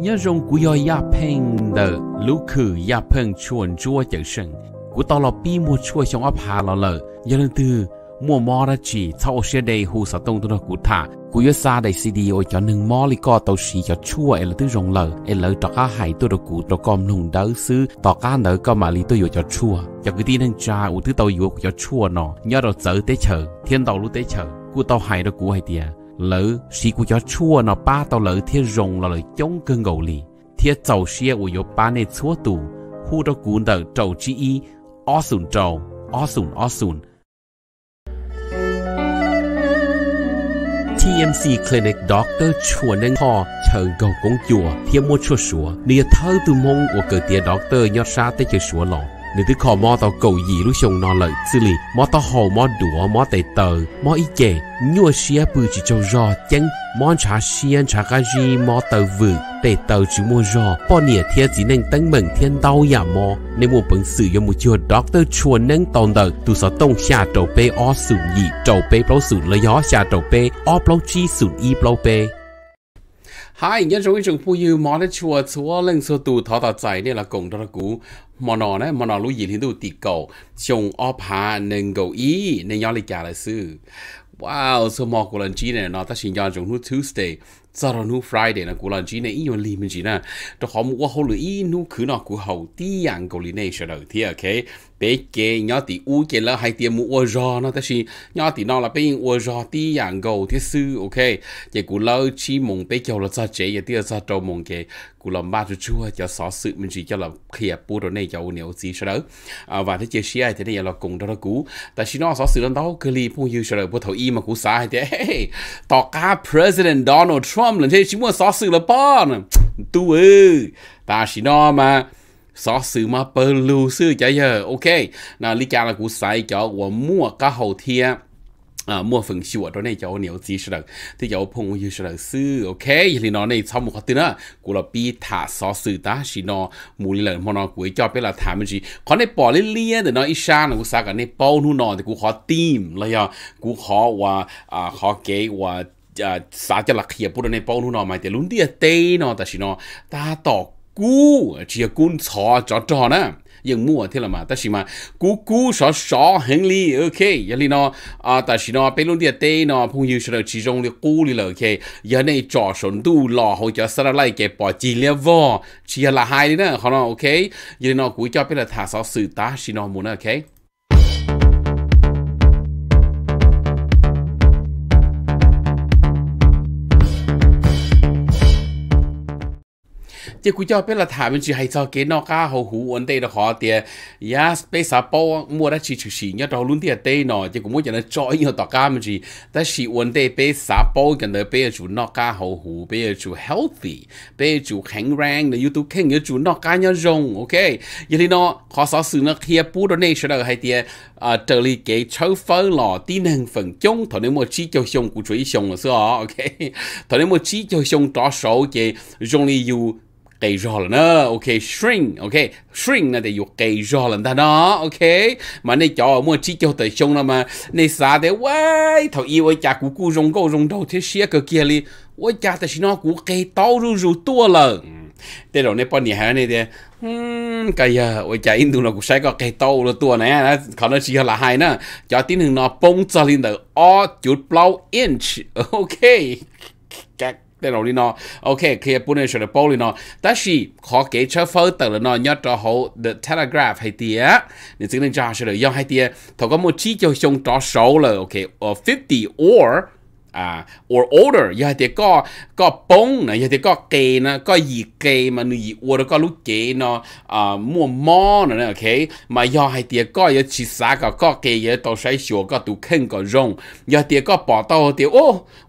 nhớ rong của yo ya peng de lũ khử ya peng chuan chua chẳng sân của tao lo bi mua chua trong ấp hà lo lờ giờ lần tu mua mò ra chỉ sau xe đầy hù sa tu tôi của thả của yo sa đầy cd o cho nâng mò li co tàu xì cho chua ấy là tư rong lờ ấy là cho cá hải tôi được của tôi còn nung đỡ su, tao cá nở co mà li tu yo cho chua cho cái tin thằng cha u tu tao yo cho chua no, nhớ rồi chở tới chờ thiên tàu lu tới chờ của tao hai đó của hai tiệt lỡ sĩ của cho chua nó ba tao lỡ thiên rồng là lời chống cơn gầu lì thiên tàu xe của yo ba nè chúa tù hu đó cuốn đỡ trầu chi y o sùn trầu o sùn o sùn TMC Clinic Doctor chua nâng thò chờ cầu công chùa thiên mua chua sủa nia thơ từ mong của cử tía doctor nhót xa tới chơi sủa lòng nên thứ mò tao cầu gì lúc xong nó lợi xử lý mò tao hồ đũa mò tay tờ mò ý chè nhua xia bự chỉ cho rò chân mò trà xiên trà cá gì mò tờ vự tay tờ chỉ mua rò bỏ nỉa thiên chỉ nên tăng mừng thiên đau ya mò nên mua bằng sử dụng một chiều doctor chuồn nâng tồn tờ tụ sở tông xa trầu bê o sủng nhị trầu bê bao sủng lợi gió xa trầu bê bao chi sủng y bao bê hai nhân số chúng phu như món chùa chúa lên số tù thọ tạo chạy đây là cổng đó là cú món nó này món nó lúc gì thì tụ tì cầu chồng óp hà nên cầu ý nên nhau lịch cả là sư wow số mò của lần chi này nó ta xin nhau trong nút Tuesday giờ rồi nút Friday là của lần chi này ý yon li mình chỉ nè đó họ mua hồ lửa ý nút cứ nó của hậu tí dạng cầu lý này sẽ đầu tiên ok bé kê nhỏ tí u kê là hai tiền mua rò nó ta xí nhỏ tí nó là bé u rò tí dạng gầu thiết sư ok chỉ cú lỡ chi mong bé kêu là sao chế giờ tiếc sao trâu mong kê cú làm ba chú chua cho xó sự mình chỉ cho là khía à bù đồ này cho nhiều gì sao đó à, và thế chơi ai thế này là cùng đó là cú ta xí nó xó sự lần đó cứ li phu như sao đó bố thầu y mà cú sai thế tỏ cá president Donald Trump lần thế chỉ muốn xó sự là bon tu ư ta xí nó mà ซอสือมาเปิลูซื้อใจเยอะโอเค นาลิกาละกูใส่เจ้าหัวมั่วก้าวเทียอ่มั่วฝึงชวดตัวนี้เจ้าเหนียวจีฉลักที่เจ้าพงอยู่ฉลักซื้อโอเคยี่ลีนอในช่องมุขตินะ กูลรปีถาซอสื่อตาชีนอ มูลีเหลินมโนกุยจอบเป็นละถามมันจีขอในปอเลี้ยเลี้ยเดีนองอิชานกูสักันในเป้าหนุนอนแต่กูขอตีมเลยอ่ะ กูขอว่าอ่าขอเก๋ว่าอ่สาจะหลักเขียบปุดในเป้าหนุนอนมาแต่ลุ้นเดียเตยนอแต่ชีนอตาตอก cú chỉ cún xó cho nè nhưng mua thế là mà ta chỉ mà cú cú xó xó hứng lý ok giờ lý nó à ta chỉ nó bên luôn địa tây nó phong yêu sẽ chỉ trong được cú lý là ok giờ này trò sốn tu lò hỗ trợ sao lại cái bỏ chỉ lia vò là hai nè họ nó ok giờ nó cú cho bên là thả xó sự ta chỉ nó muốn ok 即古叫别了他们去还找给那家好胡问题的好点，也被啥包摸得去就是要找论点对呢，即古我讲的找要到家们去，但是问题被啥包讲的被住那家好胡，被住 healthy，被住很 rang 的，有都肯要住那家要用，OK，因为呢，考少数呢，贴补的那些了还点啊，这里给抽分了，低能分钟，头你莫只叫熊古追熊了是啊，OK，头你莫只叫熊找手给用力有。cây rò là nữa, ok shrink, ok shrink, là để dùng cây rò là ta nó ok mà này cho mua chỉ cho tới trong là mà này xa thế quay thầu yêu ơi cha cú cú rong câu rong đầu thế xia cơ kia li ôi cha ta xin nó cú cây tao ru ru tua lờ ừ. thế rồi này bọn nhà hàng này hmm cây giờ à, ôi cha in tụi nó cũng sai có cây tao là tua này khó nó chỉ là hai nữa cho tin hưng nó bông cho lên được all chút blow inch ok แต่เราลีนอโอเคเคลียร์ปุ่นในชนโปลีนอแต่สิขอเกเชฟเฟอร์แต่ละนอยอดจะเขา The Telegraph ให้เตียนี่จึงในจอเฉลยย่อให้เตียเขาก็มุ่งชี้เจ้าชงจอโซเลยโอเค or 50 or à or order giờ thì có có bông nè giờ thì có kê nè có gì kê mà nữ gì order có lúc kê nó à, mua mò nè ok mà giờ thì có giờ chỉ xả có có kê giờ tàu sấy sủa có tụ khen có rong giờ thì có bỏ tàu thì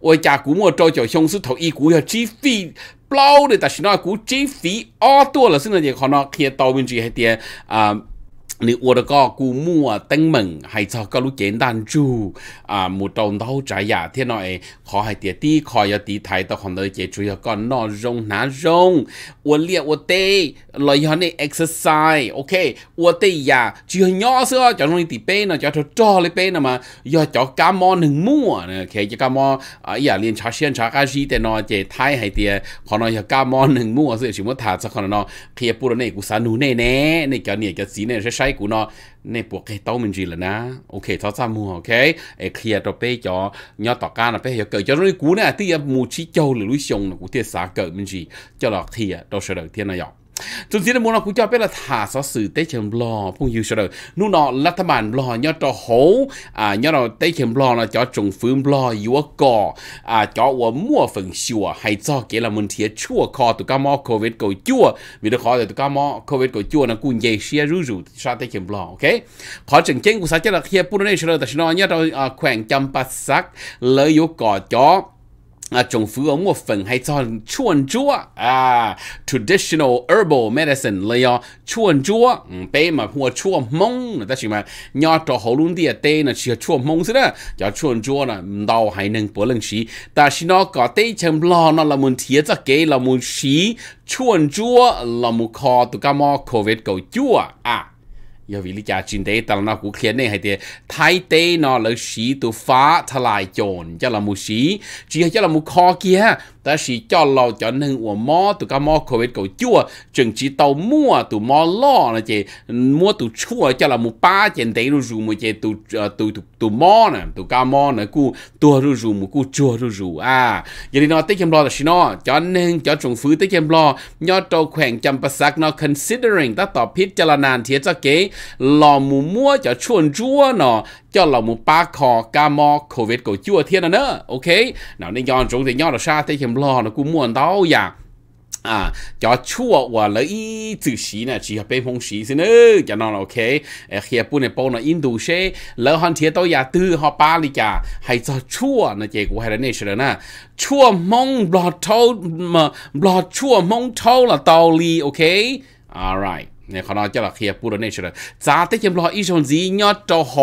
ôi cha cũng mua trâu cho xong sức thầu y cũng giờ chi phí bao để ta xin nói cũng chi phí ô tua là xin là gì họ nó kia tàu bên gì hay à 你我的个古墓啊，登门还做个路简单住啊，木头刀仔呀，天哪诶，可系点啲，可有啲睇到看到嘅主要个内容哪容，我列我哋来下你 exercise，OK，我哋呀，主要 nhỏ sơ cho nó đi bên nó cho cho cho lên bên mà, giờ cho cá mò nừng mua nè, khi cho cá à, giờ liên 查先查 cái gì để nó chỉ thấy hay tiền, còn nó giờ cá mò nừng mua, sự chỉ muốn thả cho còn nó khi này cũng nụ nè nè, này cái này cái gì này sẽ tay nó nè buộc cái tàu mình gì là na ok thọ ra mua ok e clear cho cho nhỏ tọt ca là pe hiểu cỡ cho nó cú nè tí à, mua chi châu là lui xong là của tiền xả cỡ mình gì cho là clear đâu sợ được tiền này rồi จนสิ่งมูลกูจะเป็นละถาสอสื่อเตเข็มรอพงยูเสดนู่นนอรัฐบาลรอยอดจอโหอ่ายอดเราเตเข็มรอเราจอจงฟื้นรอยัวก่ออ่าจอวัวมั่วฝังชัวให้จอเกลามุนเทียชั่วคอตุกามอโควิดกูจั่วมีตะขอแต่ตุกามอโควิดกูจั่วนะกูเยเชียรู้รู้ชาเตเข็มรอโอเคขอจึงเจ้งกูสาเจละเคียปุ่นในเสดแต่ชนอยอดเราแขวงจำปัสสักเลยยัวก่อจอ à, trồng phú ở một hay cho chuồn chúa à traditional herbal medicine là do chuồn chúa bé ừ, mà hùa chúa mông là ta mà nhỏ trò hồ luôn à, tê là chỉ chúa mông thế đó cho chuồn chúa là đầu hay nâng bữa lần xí ta chỉ nó có tê chấm lo là muốn thiết ra cái là muốn xí chuồn chúa là muốn khó tụ mò covid cầu chúa à ยาวิลิจาจินเตตลนากูเคลียนเนี่ยให้เตไทยเตนอเลยสีตัวฟ้าทลายโจรจะละมุสีจีจะละมุคอเกีย ta chỉ cho lâu cho nên của mò tụ cá mò covid cầu chua chừng chỉ tàu mua tụ mò lo là chị mua tụ chua cho là một ba chén đấy rồi dù một chị tụ tụ tụ mò nè tụ cá mò nè cu tua rồi dù một cu chua rồi dù à vậy thì nó tới chăm lo là xin cho nên cho trùng phứ tới chăm lo nhớ trâu khoảng chăm bát sắc nó considering ta tỏ pít cho là nàn thiệt cho kế lò mù mua cho chuồn chua nó cho lòng một ba khó ca mò covid của chua thiên nữa ok nào nên nhon chúng thì nhon là xa thế hiểm lo nó cũng muốn đau dạ à cho chua và lấy từ xí này chỉ hợp bên phong xí xin ư cho nó là ok khi bữa này bao nó in đủ xe lỡ hắn thiệt tao nhà dạ, tư họ ba đi cả hay cho chua nó chị của hai là này rồi nè chua mong lọt thâu mà lọt chua mong thâu là tao li ok alright เนี่ยเขาจาละเคียปูรเนชเลยจ้าเตจมรออีชนซียอดจอโฮ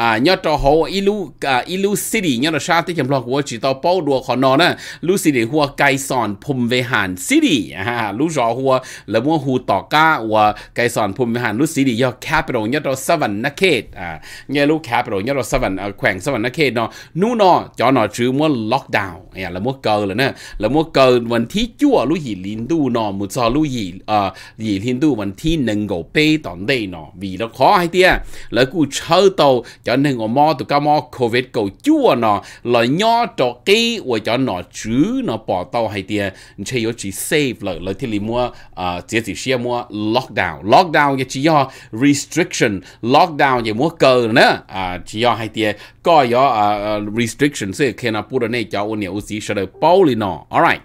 อ่ายอดจอโฮอีลูอ่าอีลูซิดียอดชาเตจมรอหัวจิตอเป้าดัวขอนอนะลูซิดีหัวไกสอนพมเวหานซิดีฮะลูจอหัวแล้วมัวหูต่อก้าหัวไกสอนพมเวหานลูซิดียอดแคปิตอลยอดสวรรค์นเขตอ่าเนี่ยลูแคปิตอลยอดสวรรค์แขวงสวรรค์นเขตเนาะนู่นนอจอหนอชื่อมัวล็อกดาวน์เนี่ยแล้วมัวเกินเลยนะแล้วมัวเกินวันที่จั่วลูหีลินดูนอมุซอลูหีอ่าหีลินดูวันที่能夠被當地呢，為了 khó hay tia, à? lời cụ chơi tàu cho nên ngồi mò tụi cao mò covid cầu chua nó lời nho trò kí và cho nó chứ nó bỏ tàu hay tia chỉ yếu chỉ save lời lời thì lì mua à chỉ chỉ mua lockdown lockdown cái chỉ do restriction lockdown cái mua cờ nữa à chỉ do hay tia à? có do à, restriction sẽ khi nào bù ra này cho ôn nhiều xí được bao lì nó alright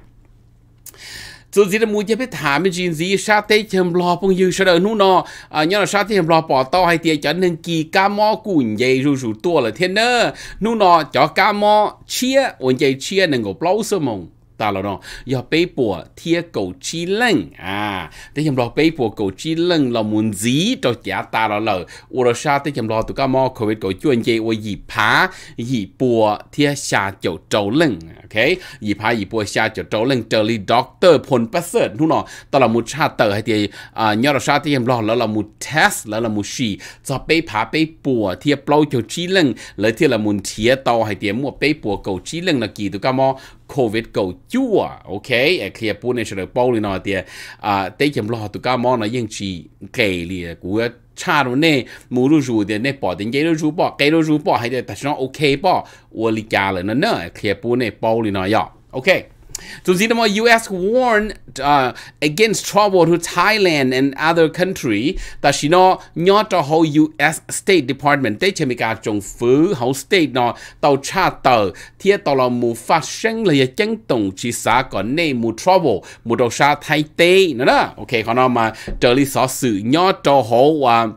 dù gì là mua chế biết thả mình gì gì sa tế chèm lo phong yu sa đời nu nọ à nhớ là sa tế chèm lo bỏ to hai tiệt cho nên kỳ ca mò cùn dây rù rù tua là thiên nơ nu nọ cho ca mò chia ổn dây chia nên ngộ lâu sơ mông ta lo đó giờ bé bùa thiê cầu chi lưng à thế chấm lo bé bùa cầu chi lưng là muốn gì cho giả ta lo lờ u lo sa thế lo tụi cá mò khẩu vịt cầu chuyên chế u gì phá gì bùa thiê xa chầu trâu lưng ok gì phá gì bùa xa chầu trâu lưng trở li doctor phun bác sĩ nu ta là một cha tờ hay thì à nhớ lo sa lo là là một test là là một gì cho bé phá bé bùa thiê bao chầu chi lưng lấy thiê là muốn thiê tàu hay thì mua bé bùa cầu chi lưng là kỳ tụi cá mò covid cầu chua ok e kia pu ne shle pau li no tia a te tu ka mo na yin chi ke li ku cha ru ne mu ru ju de ne po den ge ru ju po ke ru ju po hai de ta shon ok po wo li ka le na na kia pu ok So Zidamo U.S. warned uh, against travel to Thailand and other country that she no nhot the whole U.S. State Department tế chế mika trong phứ hậu state no tàu cha tờ thia tàu là mù phát sinh là chân tổng chỉ xã có nê mù trouble mù đầu xa Thái tế nữa đó. Ok, còn nó mà trở lý sở sự nhot the whole uh,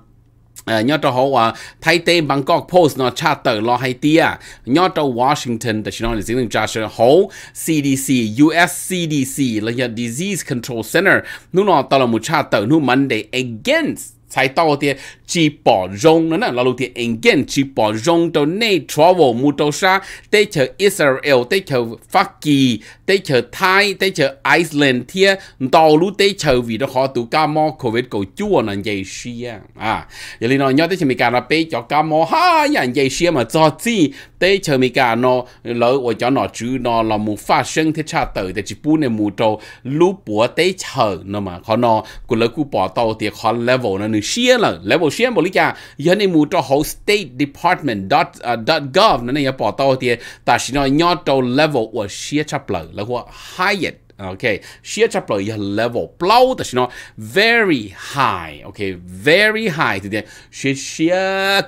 Ờ, nhớ cho họ và thay thế Bangkok Post nó trả tờ lo hay tia à. nhớ cho Washington để thì nó là riêng cho sự họ CDC US CDC là nhà Disease Control Center nó nó tao là một trả tờ nó mình against sai tao thì chỉ bỏ rong nó nè là lúc thì again chỉ bỏ rong cho này travel mu tàu sa tới chờ Israel tới chờ Pháp Kỳ tế chờ Thái, tế chờ Iceland thia, đào lú tế chờ vì đó khó tụ cá mò COVID cầu chua nè dây xia. À, giờ lý nói nhớ tế chờ mì cả nó bê cho cá mò ha, nhà dạ, dây xia mà cho chi, tế chờ mì cả nó lỡ ở cho nó chú nó là mù phát sinh thế cha tờ tế chỉ bù nè mù trâu lũ bùa tế chờ nè mà khó nó, cụ lỡ cụ bỏ tàu thì khó level nó nè xia là level xia bộ lý cả, giờ nè mù trâu hậu state department dot, à, dot gov nó nè bỏ tàu thì ta chỉ nói nhớ trâu level ở xia chắp lợi 或 higher。OK，she chapel 一 level blow 的是呢 very high，OK，very high 的点，she she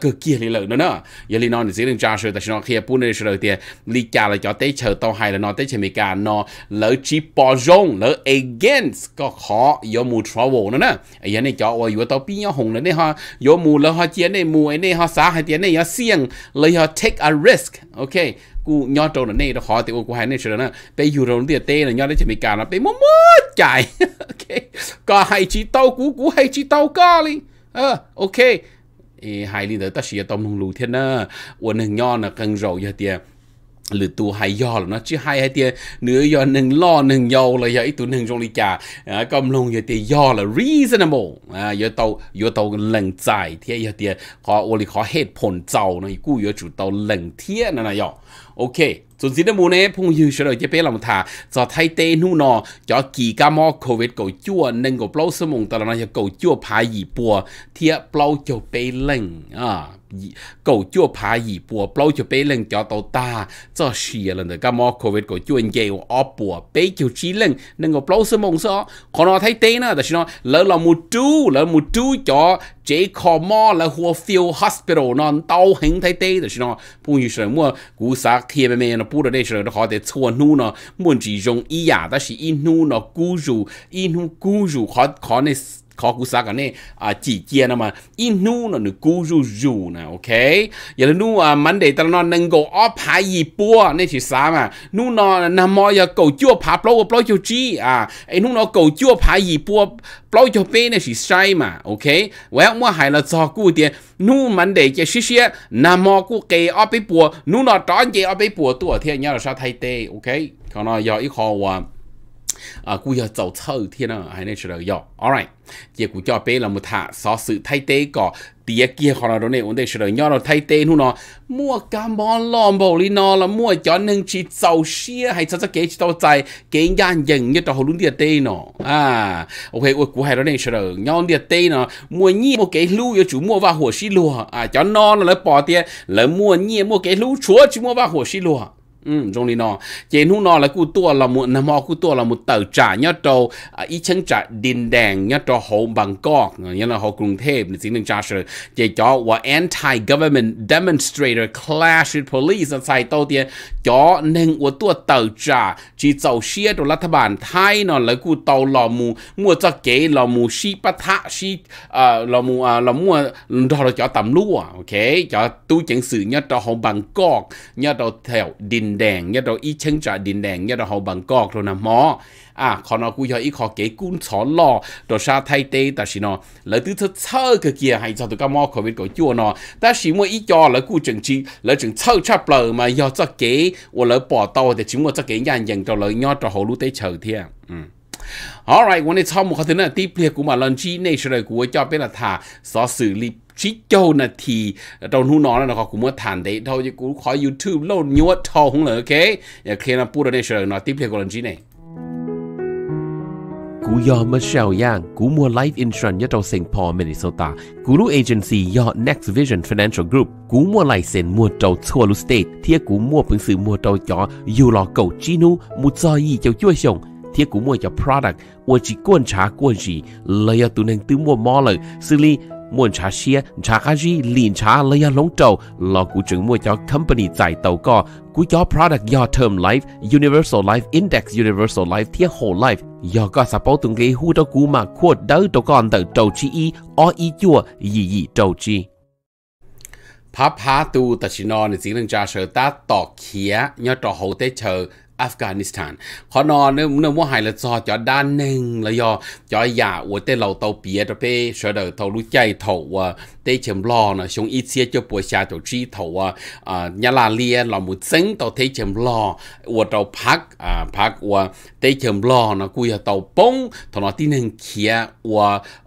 个几里了呢？一里呢你只能加水的是呢，可以不能是了点，你加了叫对球到海了呢，对球没加呢，了只包容了 against 个好有冇 trouble 了呢？哎呀你叫我以为到边要红了呢哈，有冇了哈点呢冇呢哈啥还点呢要 seeing 了要 take a risk，OK、okay?。กูยอดโจนเนี่ยเราขอติโอกูหายเนี่ยเชื่อนะไปอยู่โรงเตียเต้เนี่ยยอดได้จะมีการนะไปมั่วจ่ายโอเคก็ให้ชีเต้ากูกูให้ชีเต้าก็เลยเออโอเคไอ้หายลินเดอร์ตัดเสียตอมลงรูเทนเนอร์วันหนึ่งยอดนะกังเราเยอะเตียหรือตัวไฮยอหรือนะชื่อไฮไฮเตียเนื้อยอหนึ่งล่อหนึ่งยอเลยยาไอตัวหนึ่งจงลีจ่าก็มกลงย่อเตียยอละ reasonable อ่ายอเตายอเตาหลังใจเทียยอเตียขอโอลิขอเหตุผลเจ้านกู้ย่อจุดเตาหลังเทียนั่นนะยอโอเคส่วนสินมูเน่พงยืเฉลยจะเป็นลำทาจอไทยเตนูนอจอกีกามอโควิดเกาจั่วหนึ่งกับเปล่าสมองตลอดนะจะเกาจั่วพายีปัวเทียเปล่าจะไปเล่งอ่า cầu chua phá gì bùa bao cho bé lên cho tàu ta cho xì lần được cái mò covid cầu chua anh ở bùa bé chịu chỉ lên nên ngọc bao sớm mong sao còn thấy tên nữa, đó là lỡ là một chú lỡ một chú cho chế khó là hùa phiêu hospital non tàu hình thấy tên đó là phụ nữ sẽ mua cú sa kia bên mình nó bù được đây sẽ họ để chua nu nó muốn chỉ dùng ý à đó là ý nu nó cú rù ý nu cú khó cú sắc này à chỉ chia mà in nu nó nó cú ru ru nè ok giờ là nu à mình để nâng go up hai gì bua nên chỉ sao mà nu nó nằm mò giờ cầu chua phá plau plau cho chi à ấy e nu nó cầu chua phá gì bua plau cho bé nên chỉ sai mà ok well mua hay là do cú tiền nu mình để cái xí xí nằm mò cú kê up bua nu nó tròn kê up bua tua thì nhau là sao thay tê ok còn nó giờ ít khó quá à, cú giờ dầu thơ thì nó hay nên chờ giờ alright chỉ cú cho bé là một thả so sự thay thế có tiếc kia họ đó này ổn định chờ nhau là thay thế nu nó mua cam bon lòm bầu li nó là mua cho nên chỉ dầu xia hay cho cho kế chỉ tao chạy cái gian dần như tao hồ luôn địa tê nó à ok ôi cú hay đó này chờ nhau địa tê nó mua nhi mua cái lưu cho chủ mua vào hồ xí lùa à cho nó là lấy bỏ tiền lấy mua nhi mua cái lưu chúa chỉ mua vào hồ xí lùa ừ trong đi nó chế nu nó là cụ tua là một nằm cụ tua là một tờ trả nhớ trâu à, ý chân trả đình đèn nhớ trâu hồ bằng cọc nhớ là hồ cùng thêm thì tiếng trả sự chế cho và anti government demonstrator clash with police ở sai tàu tiền cho nên của tua tờ trả chỉ sau xe đồ là thà bản thay nó là cụ tàu là mù mua cho kế à, à, là mù si bát tha si là mù là mua đó là cho tầm lúa ok cho tu chứng sự nhớ trâu hồ bằng cọc nhớ trâu theo đình นแดงเนี่ยเราอีเชิงจ่าดินแดงเนี่ยเราหอบางกอกเรานะหมออ่ะขอนอกูยออีขอเกกุนสอนลอตัวชาไทยเตแต่สินอแล้วที่เธอเช่าก็เกียให้จะตัวก็มอโควิดก็จัวนอแต่สิมวยอีจอแล้วกูจึงจีแล้วจึงเช่าชาเปล่ามายอจะเก๋ว่าแล้วปอโตแต่สิมวยจะเก๋ยันยังตัวเลยยอดตัวหูรู้ได้เฉยเที่ยอืม Alright, วันนี้ชอบมุขเทนเนอร์ที่เปลี่ยนกูมาลอนชีในเฉลยกูว่าจอบเป็นอัฐาซอสื่อลิป chỉ cho là thì trong hôm nọ là họ cũng muốn thản đấy thôi chứ cũng khỏi youtube lâu nhiều thâu không là ok dạ, khi nào bù ra đây sẽ nói tiếp theo còn gì này cú yo Michelle Yang, cú mua life insurance cho St. Paul, Minnesota. Cú lu agency yo Next Vision Financial Group, cú mua lại sen mua trâu thua lu state, thia cú mua phần sự mua trâu chó, yu lò cầu chinu, mu cho yi Thia cú mua cho product, ua chỉ quan trả quan gì, lời tu nên tư mua mò xử lý muốn trả xe trả cái gì liền trả lấy lóng trâu, lo cụ trưởng mua cho company giải tàu co cú cho product do term life universal life index universal life thiết whole life do có support từng cái hú cho cú mà quote đỡ đó còn tờ trâu chi y o y chua gì gì trâu chi pháp há tu ta chỉ nói là chỉ nên trả sợ ta tỏ khía nhớ trò hậu tế chờ อัฟกานิสถานขอนอนเนื้อเนื้อว่าหายละซอจอด้านหนึ่งละยอจอยยาอวเตเราเตาเปียตะเป้ชอเดอเตารู้ใจเถาว่าเตเฉมรอนะชงอีเซียเจ้าปัวชาเตาจีเถาว่าอ่ายาลาเลียหลอมุดซึ่งเตาเตเฉมรออวเตาพักอ่าพักอวเตเฉมรอนะกูอยาเตาปงถนอที่หนึ่งเขียอว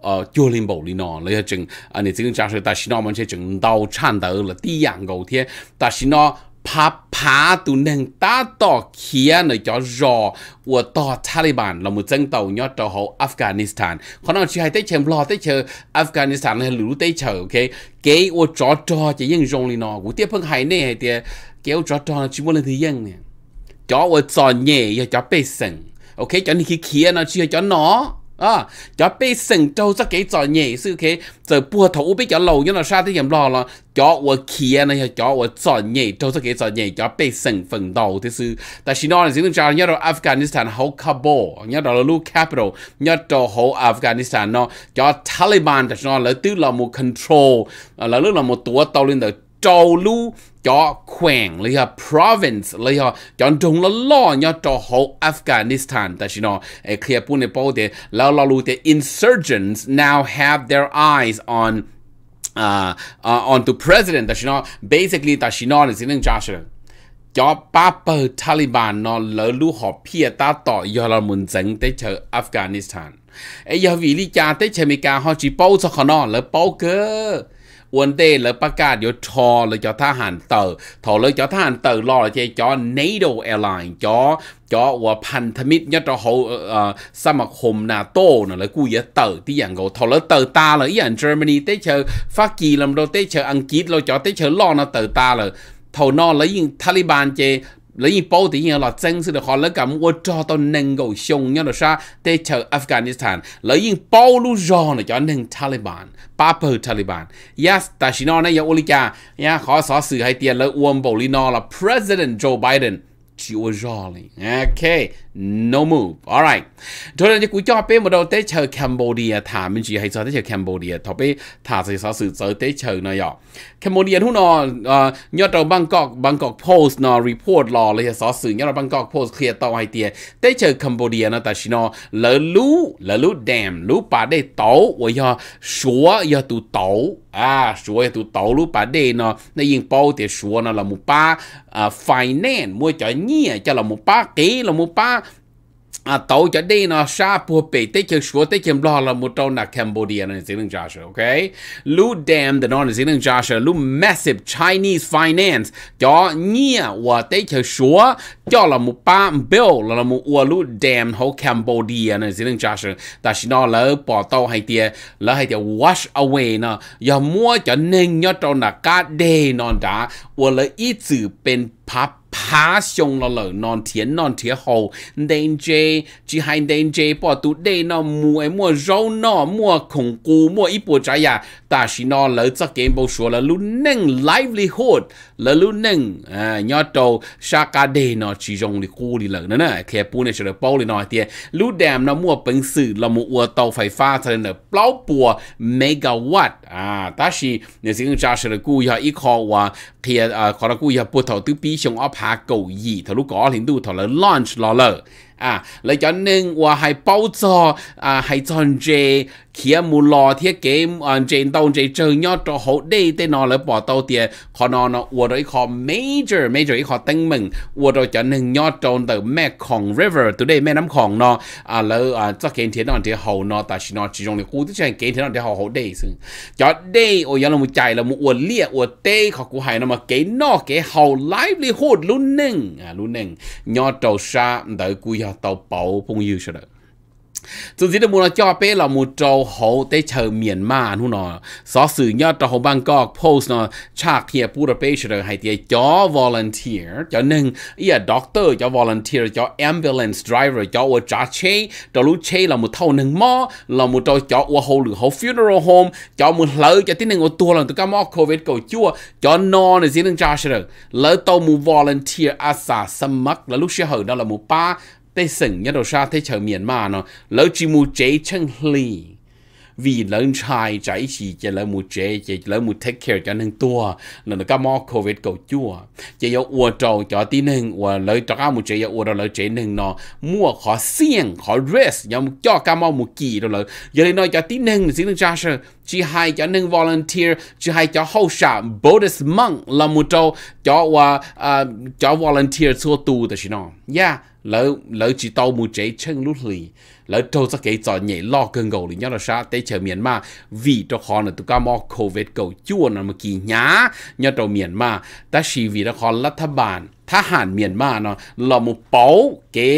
เอ่อจูริมบอกลีนอเลยจึงอันนี้จึงจากเสตาชินอมันใช่จึงเดาชันเตอละที่อย่างกูเทียตาชินอ爬爬都能打到起啊！那叫弱，我到塔利班，那么争斗要到好 Afghanistan，可能去还得钱不落，得去 Afghanistan 那路得去，OK，给我找找这应用的呢，我这边还那的，给我找找去么了的应呢，叫我找你要叫百姓，OK，叫你去起啊，那去叫哪？à cho bị sinh trâu rất cái trò nhẹ sự cái giờ bùa thủ bị cho lâu nhưng sao thì em lo là cho tôi kia này cho tôi trò nhẹ trâu rất cái trò nhẹ cho bị sinh phần đầu thì sự tại xin nói là chúng ta nhớ là Afghanistan hậu Kabul nhớ đó là lu capital nhớ đó hậu Afghanistan nó cho Taliban thì nó là tức là một control là lúc là một tổ tàu lên được จาลู่จาแขวงเลยฮะ province เลยฮะจอนตรงละล่อเนี่ยจาะหูอัฟกานิสถานแต่ชินอเอเคลียปุ่นเนี่ยปอเดแล้วเรารูเด insurgents now have their eyes on uh, uh, on t o president แต่ชินอ basically แต่ชินอเนี่ยสิ่งจ้าชินจาป้าเปิดทาลิบันนอนเล้วลู่หอบเพียตาต่อยอรมุนจังได้เจออัฟกานิสถานไอ้ยาวีลิจาได้เชมิกาฮอจีโป้าสกนอนเล้วโป้เกอ vấn đề là bắt cả cho cho là cho thả hành tờ thọ là cho thả hành tờ lo là cho cho NATO airline cho cho và พันธมิตร nhất cho hậu สมาคมนาโต้น่ะเลยกูเยอะเติที่อย่างกูทอลเติตาเลยอย่างเยอรมนีเตเชอฟักกีลำโดเตเชออังกฤษเราจอเตเชอล่อน่ะเติตาเลยทอนอแล้วยิ่งทาลิบานเจ lấy bảo thì là chính sự là họ lấy cả mua cho tao nâng cầu xuống nhau là sao để chờ Afghanistan lấy bảo lu rõ là cho nâng Taliban Papa Taliban yes ta chỉ nói này ở Olika nha họ sở sự hay tiền lấy uống bảo li nó là President Joe Biden chịu rõ này ok No move. Alright. Rồi là cú cho bé một đầu tế chờ Cambodia thả mình chỉ hay sao tế chờ Cambodia thọ bé thả sẽ sao sự sở tế chờ nó nhỏ. Cambodia hú ờ, nhớ đầu Bangkok Bangkok Post nó report lò là sao sự nhớ đầu Bangkok Post kia tàu hay tiền tế chờ Cambodia ta chỉ nó lỡ lú lỡ lú dam lú bà đây tàu và do số do tụ tàu à số do tụ tàu lú bà đây nó nó yên bao tiền số là một ba ờ, finance mua cho nhia cho là một ba kế là một ba à tàu cho đi nó sa bùa bể tới chơi xuống tới chơi lo là một trâu là Cambodia này xin đừng Joshua ok lu dam the non xin đừng Joshua lu massive Chinese finance cho nhia và tới chơi xuống cho là một ba bill là một ua lu dam hậu Cambodia này xin đừng Joshua ta xin nó là bỏ tàu hay tiề là hay tiề wash away nó giờ mua cho nên nhớ trâu là cá đê non đã ua là ít sự bên pap 爬上了了南天南天后，人家只还人家把都得那么么肉那么恐怖么一波这样，但是呢，老早干部说了，路能 livelihood。la lu neng à nhỏ trâu shaka de nó chỉ dùng đi cu đi lần nữa nè thì bu này sẽ được bao đi nói thì lu đam nó mua bình sự là một ua tàu phải pha cho nên là bao bùa megawatt à ta chỉ nếu xin cha sẽ được cu ya ít khó và thì à khó là cu ya bu thầu tứ bí xong ấp hạ cầu gì thầu lúc có liền đủ thầu là launch lo lờ à lấy cho nên và hay bao cho à hay chọn chơi khi mù lò thì cái anh trên tàu trên chơi nhau cho hậu đây tên nó là bỏ tàu tiền họ nó nó vừa rồi họ major major họ tăng mình vừa rồi cho nên nhau trong từ mẹ con river từ đây mẹ nắm con nó à lỡ à cho kiến thiết nó thì hậu nó ta chỉ nó chỉ trong này khu tức là kiến thiết nó thì họ hậu đây xưng cho đây ôi giờ là một trái là một uo lia uo tê họ cũng hay nó mà cái nó cái hậu livelihood luôn nưng à luôn nưng nhau trâu sa tới cúi họ tàu bảo phong yêu sao đó chúng chỉ được muốn là cho bé là một trâu hậu để chờ miền ma nu nó xó sử nhớ trâu hậu Bangkok post nó chắc hiệp bù đà bê chờ hay thì cho volunteer cho nâng ý là doctor cho volunteer cho ambulance driver cho ô trả chê cho lũ chê là một thâu nâng mò là một trâu cho ô hậu lửa hậu funeral home cho một lỡ cho tí nâng ô tua là tụi cá mò covid cầu chua cho non là chỉ nâng trả chờ lỡ tàu một volunteer asa sâm mắc là lúc sẽ hở đó là một ba tê sừng nhất đầu xa tê chờ miền mà nó lỡ chỉ mu chế chân lì vì lớn trai trái chỉ cho lỡ mu chế chỉ lỡ mu take care cho nên tua là nó cả mò covid cầu chua chỉ có uo trâu cho tí nên uo lỡ cho cả mu chế có uo đó lỡ chế nên nó mua khó xiên khó rest nhom cho cả mò mu kỳ đó lỡ giờ đây nói cho tí nên xin cha sao chỉ hai cho những volunteer chỉ hai cho hậu xã Buddhist monk là một chỗ cho và uh, cho volunteer xua tù thì nó yeah lỡ lỡ chỉ tàu một chế chân lúc lì lỡ trâu sẽ cái trò nhảy lo cơn gầu lì nhớ là sao tế chờ miền mà vì cho khó là tụi cá mò covid cầu chua nằm mà kỳ nhá nhớ trâu miền mà ta chỉ vì nó khó là thà bàn ทหารเมียนมาเนาะเรามุเป๋าเก๋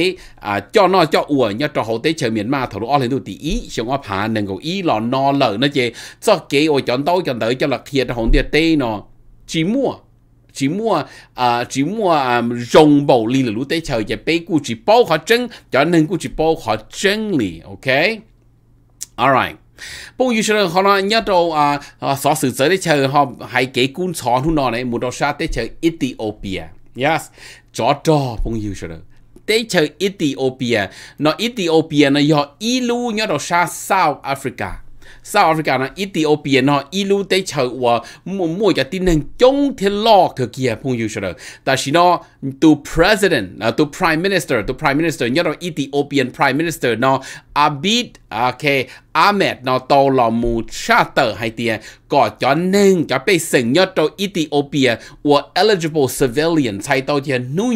อ่าจ้อนอจ้ออัวเนี่ยจ้อเขาเตเชเมียนมาถอดอ้อเลยดูตีอีเชียงอ้อผาหนึ่งกับอีหลอนอเหล่านะเจจ้อเก๋โอจอนเต้าจอนเต๋อจอนหลักเทียนของเดียเต้เนาะจีมั่ว chỉ mua à chỉ mua à rồng bầu lì là lũ tế chờ giờ bé cụ chỉ bao khó chân cho nên cụ chỉ bao khó chân lì ok alright 不过有些人可能一到啊啊，所事者的时候，还给官场弄到呢，木到沙的时候，Ethiopia。yes cho cho phong yêu sơ tế chờ Ethiopia nó Ethiopia nó do ilu nhớ đồ sa South Africa South Africa nó Ethiopia nó ilu tế chờ và mua mua cho tin chống thiên lo thực kia phong yêu sơ ta chỉ nó tu president nó prime minister tu prime minister nhớ đồ Ethiopian prime minister nó Abid Ok, Ahmed nó tàu lò mù cha cho nên cho bị sinh nhớ cho Ethiopia và eligible civilian thay tàu tiền nu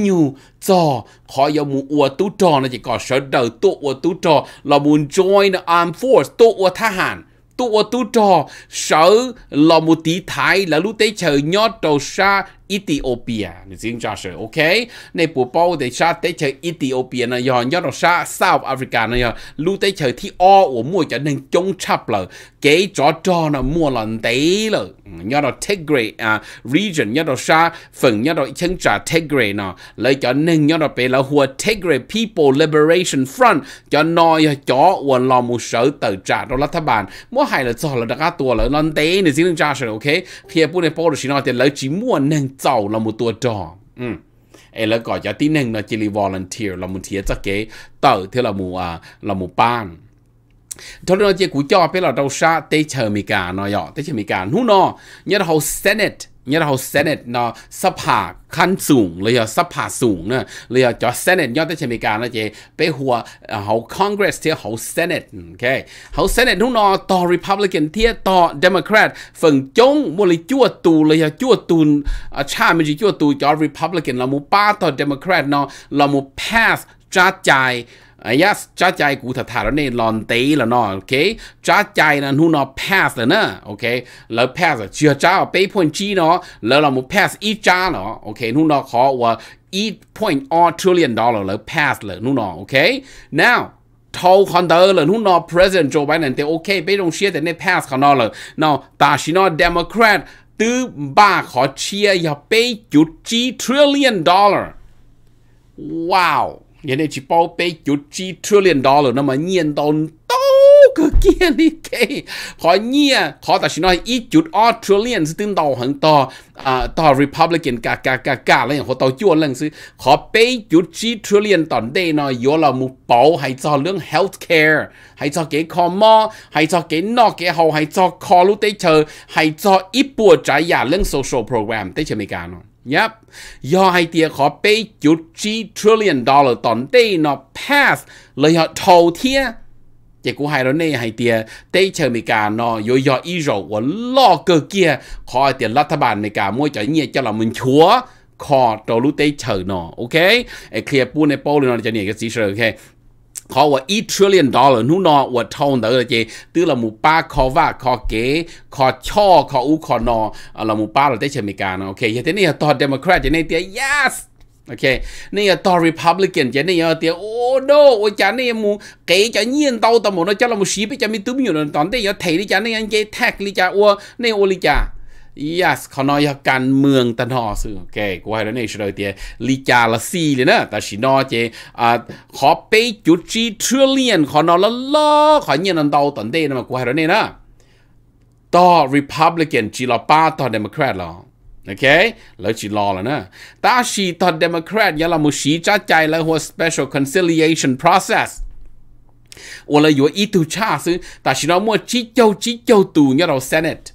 cho khó yếu mù ua tú nó chỉ có sở tụ ua tú trò join armed force tụ ua tha hàn tụ ua tú trò sở là thái là lúc tế chờ nhớ trò xa Ethiopia ni zing cha shu okay ne pu po de cha te Ethiopia na South Africa na yo lu te che thi chap lo ke cho cho na mua lan te lo yo region yo phần yo no chen cha lấy cho nên yo no pe la People Liberation Front cho no yo cho wo sở tự trả đó là thà bàn mua hay là cho là đã cá là lan te ni zing cha shu okay khi pu ne po được chỉ lấy chỉ mua nên cháu là một tua trò ừ ấy là gọi cho tí nâng chỉ là volunteer là một thiết chắc kế tờ thế là một à, là một ban cho nên chỉ cú cho biết là đâu xa tây chờ mì cả nó nhỏ tây senate เนี่ยเราเซนต์เนาะสภาขั้นสูงเลยอะสภาสูงเนาะเลยอะจอเซเนตยอดทช่อเมิการนะเจ ไปหัวเขาคอนเกรสเที่เขาเซเนตโอเคเขาเซเนตทุ่งนอต่อริพับลิกันเที่ยต่อเดโมแครตฝั่งจงมลิจั่วตู เลยอะจั่วตูนชาไม่ใช่จั่วตูจอริพับลิกันเราหมูป้าต่อเดโมแครตเนาะเราหมูแพาสจ้าใจ Uh, yes cha chai cụ thật thà đó nên lòn tí là nó ok cha chai là nu pass là nè ok lỡ pass là chưa cha ở point chi nó lỡ là pass ít cha nó ok nu nó khó và 8.0 trillion dollar หรือ pass หรือนู่นนอโอเค now ทอคอนเตอร์หรือนู่นนอ president Joe Biden แต่โอเคไปลงเชียร์แต่ใน pass เขานอเลย now ตาชินอ Democrat ตื้อบ้าขอเชียร์อย่าไปจุดจี trillion dollar ว้าว人哋只包俾九 G trillion dollar，那么年到到個建立嘅，可年可但是呢一九二 trillion 是等到很多啊，到 Republican 加加加加咧，或到左人是可俾九 G trillion 當地呢有啦冇保，係做兩 healthcare，係做幾個麼，係做幾多幾好，係做 call 啲就係做一波仔呀，兩 social program 啲就未揀咯。Yep. Jag heter KP 70 trillion dollar ton day no pass. Lời họ thầu thia. Chỉ của hai đó này hay tiền Tây chờ mì cả nó yo yo ý rổ của lo cơ kia Khó tiền lát bàn mì cả mua cho nhẹ cho là mình chúa Khó trò lũ Tây chờ nó Ok Ê clear bu này bố lên nó cho nhẹ cái gì sợ ok ขาว่า 1 trillion dollar นู่นนอว่าทองไดอร์เจ ตื้อละมูป้าขอว่าขอเก๋ขอช่อขออูขอนอละมูป้าเราได้เชมิการนะโอเคอย่างที่นี่ยตอเดโมแครตจะงในเตีย yes โอเค นี่ยตอร r พับลิกันจะังในเตียโอ้ no อ้จานี่มูเก๋จะเงียนเตาตะหมดนะจะละมูชีไปจะมีตุ้มอยู่นตอนนเตียเทลิจานี่ยังเจแท็กลิจาวเนี่โอลิจา yes ขานอยการเมืองตันหอสื่อแกกูให้แล้วในชดเตียลีจาลซีเลยนะแต่ชินอเจอ่าขอไปจุดจีทริลเลียนขอนอละล้อขอเงียนันเตาตอนเดนมากูให้แล้วเนี่ยนะต่อ Republican จีลอป้าต่อ Democrat หรอโอเคแล้วจีรอแล้วนะตาชีต่อ Democrat ยาลามุชีจ้าใจแล้วหัว special conciliation process 我了有意图查是，但是呢，我只就只就读，你到 Senate。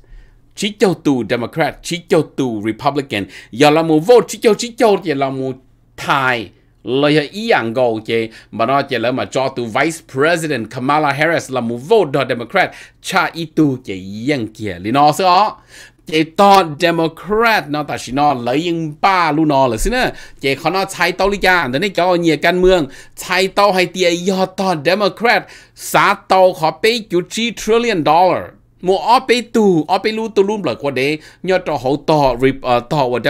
chỉ cho tù Democrat, chỉ cho tù Republican. Giờ là một vote chỉ cho chỉ cho thì là một thai lời ý ăn gầu chế mà nó chế là mà cho tù Vice President Kamala Harris là một vote đó Democrat cha ý tù chế yên kia lý nó sẽ chế to Democrat nó ta chỉ nó lấy yên ba luôn nó là xin á chế khó nó chạy tàu lý cha đến đây kéo nhìa căn mương chạy tàu hay tiền do to Democrat xã tàu khó bê chú trillion dollar mua ở bên tu ở bên lu tu luôn là qua đấy nhớ cho hậu tỏ rip ờ, tỏ của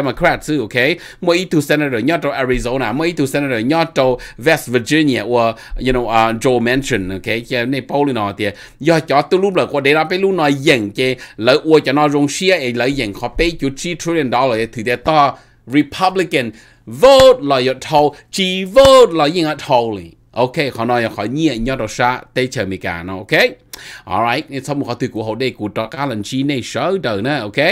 chứ ok mua ít tu senator nhớ cho arizona mua ít tu senator nhớ cho west virginia or you know uh, joe manchin ok cái này paul nó thì do cho tu luôn là qua đấy là bên lu nói dành cái lợi ua cho nó rong xia ấy lợi họ pay chú chi dollar thì để to republican vote là yêu thầu chỉ vote là yên ở thầu liền ok khó nói khó nhẹ nhau đó sa tê chờ mi cả nó ok alright nên xong một khó từ của hậu đây của trò cá lần đời nè ok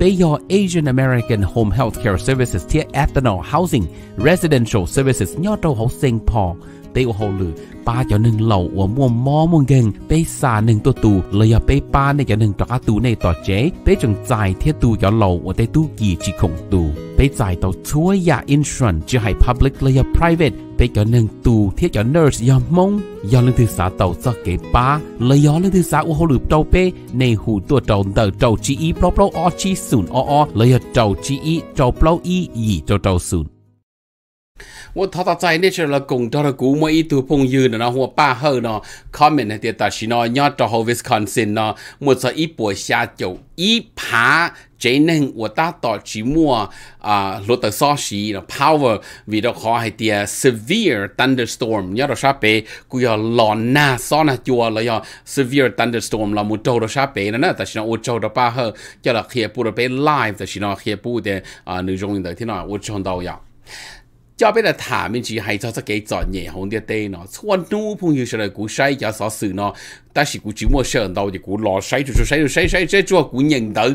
Bayor Asian American Home Healthcare Services Tia Ethanol Housing Residential Services nhỏ trâu hậu Saint Paul bé ô hồ lử ba cho nâng lẩu ở mua mò mung gần bé xà nâng tô tù lời à bé ba này cho nâng tòa tù này tòa chế bé chừng dài thiết tù cho lẩu ở tây tù gì chỉ khổng tù bé dài tàu chúa ya insurance chứ hay public lời à private ติจอนึงตูเทียจอนเนอร์สยอมมงยอลึงทึกษาเต่าซอกเก็ปาและยอลึงทึกษาอุหลืเต่าเปในหูตัวเต่าเต่าเต่าจีอีเปล่าเปล่าออชีสูนอ์ออและยอเต่าจีอีเต่าเปล่าอีหยีเต่าเตู่น我他他在那些了公道的古么一度朋友呢，然后八后呢，comment 那点但是呢，要到后 Wisconsin 呢，我在一波下就一爬。chế nên của ta tỏ chỉ mua à lỗ tờ so xí power vì khó hay tia severe thunderstorm nhớ đó sao bé cứ giờ lò na so na chùa là severe thunderstorm là một trâu đó sao bé nữa ta chỉ nói ô trâu đó ba hơn cho là khi bù đó bé live ta chỉ nói khi bù để à nội dung đó thế nào ô trâu đâu vậy 叫别人他们去还做这个专业红的对呢，我女朋友说来古晒叫啥事呢？但是古周末想到就古老晒就就晒就晒晒晒做古认到，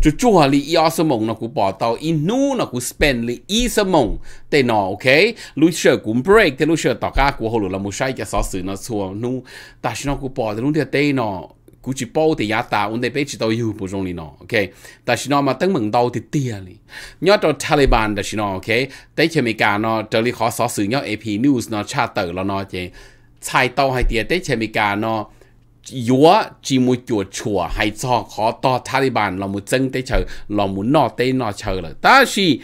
就做哩一二十梦呢古报道一努呢古 spend 哩一十梦对呢，OK？如说古 break 的如说大家古后头了冇晒叫啥事呢？错努，但是呢古报道弄的对呢。cú chỉ bao thì giá ta ổn định chỉ tao yêu bổ sung đi nó ok ta chỉ nó mà tăng mừng đâu thì tia đi nhớ cho Taliban ta chỉ ok tới khi nó trở lại khó xóa xử nhớ AP News nó tra tờ là nó chứ sai tao hay tia tới khi nó yếu chỉ một chỗ chùa hay cho khó Taliban là một chân tới chờ là muốn nó tới nó chờ là ta chỉ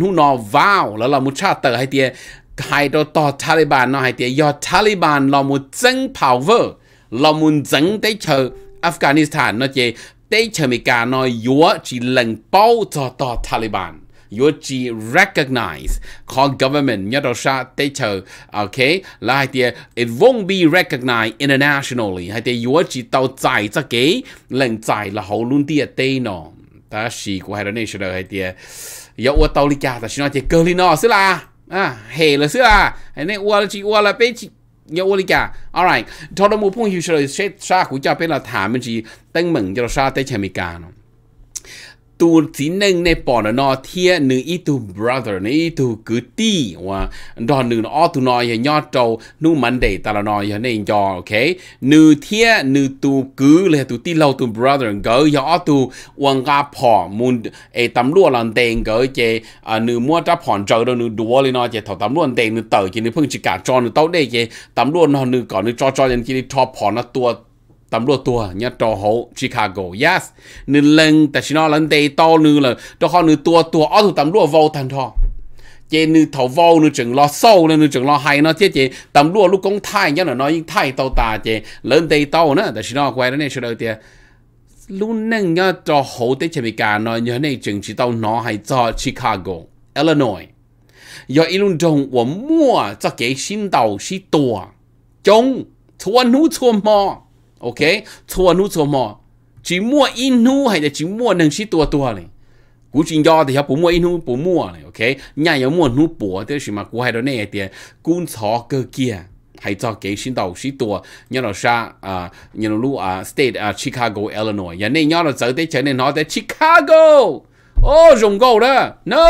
nó vào là là một tra tờ hay tia hai đôi to Taliban nó hay tia do Taliban là một chân power là muốn dẫn tới chờ Afghanistan nó chế tới chờ Mỹ cả nó yếu chỉ lần bao cho to Taliban yếu chỉ recognize con government nhớ đó sa tới chờ ok là hai tia it won't be recognized internationally hai tia yếu chỉ tàu giải cho cái lần giải là hậu luôn tia tây nó ta chỉ của hai đứa này sẽ đợi hai tia yếu tàu lý cả ta chỉ nói tia cơ lý nó xí là à hề là xí là hai này uo chỉ uo là bé chỉ 有我理解，alright，他都冇碰巧出嚟，所以沙古家俾人談乜字，等明就沙底前面間咯。tu chỉ nâng này bỏ nó nó thia nữ ý tu brother nữ ý tu cứ ti và đó nữ nó tu nó ya nhỏ trâu nu mình để ta là nó ya nên cho ok nữ thia nữ tu cứ là tu ti lâu tu brother gỡ ya tu quăng ga phò mun ai e tấm lúa lần tiền gỡ chế à, nữ mua ra phòn trâu đâu nữ đua lên nó chế thầu tấm lúa tiền nữ tờ chế nữ phương chỉ cả cho nữ tàu đây chế tấm lúa nó nữ còn nữ cho cho nên cái thọ phò nó tua tầm đồ tua nhá trò Chicago yes nên lần tại sao nó lần to nữa là cho họ nữa tua tua ở thủ tầm đồ vô thành thọ chế nữ thầu vô nữ lo sâu nên nữ chừng lo hay nó chế chế tầm đồ lúc công thai nhá là nó những tàu tà chế lớn đây tàu nữa tại sao quay đến này sau đầu tiên lúc nâng nhá trò tới chế bị nhớ này chừng chỉ tàu nó hay cho Chicago Illinois giờ ilun trong của mua cho cái xin tàu xí tua chống thua nú thua mò OK，错努错嘛，只摸一努还是只摸能是多多嘞。古 chuyện do thì không mua inu bố mua này ok nhà yếu mua nu bố thế thì mà cú hay đó này tiền cún thọ kia hay cho cái xin đầu xin tua nhớ là sa à nhớ à, state à, Chicago Illinois nhà này nhớ là tới tới trở nói tới Chicago oh dùng gấu đó no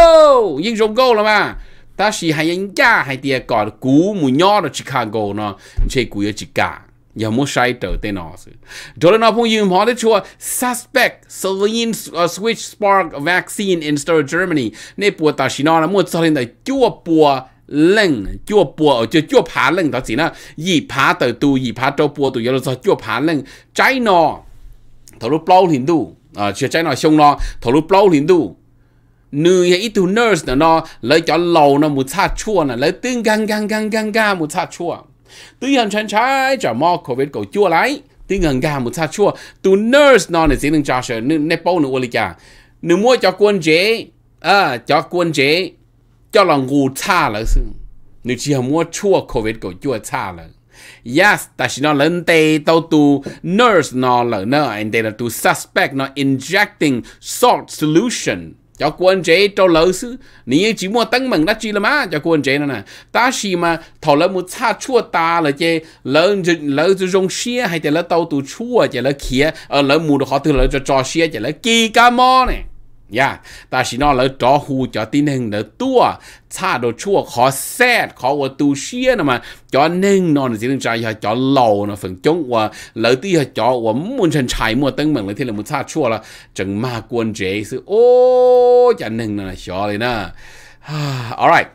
nhưng dùng gấu mà ta chỉ hay anh cha hay tiền còn cú mù nhớ là Chicago nó chơi cú ở Chicago อย่ามัวใช้เตอเตนอสโดนอพงยืมหอได้ชัว suspect saline uh, switch spark vaccine in store Germany ในปัวตาชินอนะมัวซาลินแต่จั่วปัวเล่งจั่วปัวจะจั่วผาเล่งต่อสินะยี่ผาเตอตูยี่ผาโจปัวตัวยาลซอจั่วผาเล่งใจนอทะลุปล้าหินดูอ่าเชื่อใจนอชงนอทะลุปล้าหินดูนื่อยอีตูเนิร์สเนาะเลยจะเหล่านะมุชาชั่วนะเลยตึงกังกังกังกังกามุชาชั่ว tuy hằng chán chai chả mò covid cổ chua lại tuy ngần gà một xa chua tu nurse non là gì đừng cho sợ nên nếp bầu nữa uống cả nếu mua cho quân chế à cho quân chế cho là ngu cha là sự nếu chỉ mua chua covid cổ chua cha là yes ta chỉ nó lên tê tàu tu nurse nó là nó and they là tu suspect nó injecting salt solution cho quân chế cho lỡ sư nếu chỉ mua tăng mừng đã chi là má cho quân chế nè ta chỉ mà thầu lỡ một xa chua ta là chê lỡ lỡ cho dùng xia hay là lỡ tàu tụ chua chê lỡ kia ở ờ, lỡ mù họ từ lỡ cho trò xia chê lỡ kỳ ca mò này ยาแต่สินอเ้วจอหูจอตีหนึ่งเดตัว ชาดชั่วขอแซดขอวัตูเชียนะมาจอหนึ่งนอนสิ่งใจยาจอเหล่านะฝังจงว่าเลยาที่จอว่ามุนชันชายมัวตั้งเหมือนเลยที่เรามุชาชั่วละจังมากวนเจซโอ้จอหนึ่งนะชอเลยนะ alright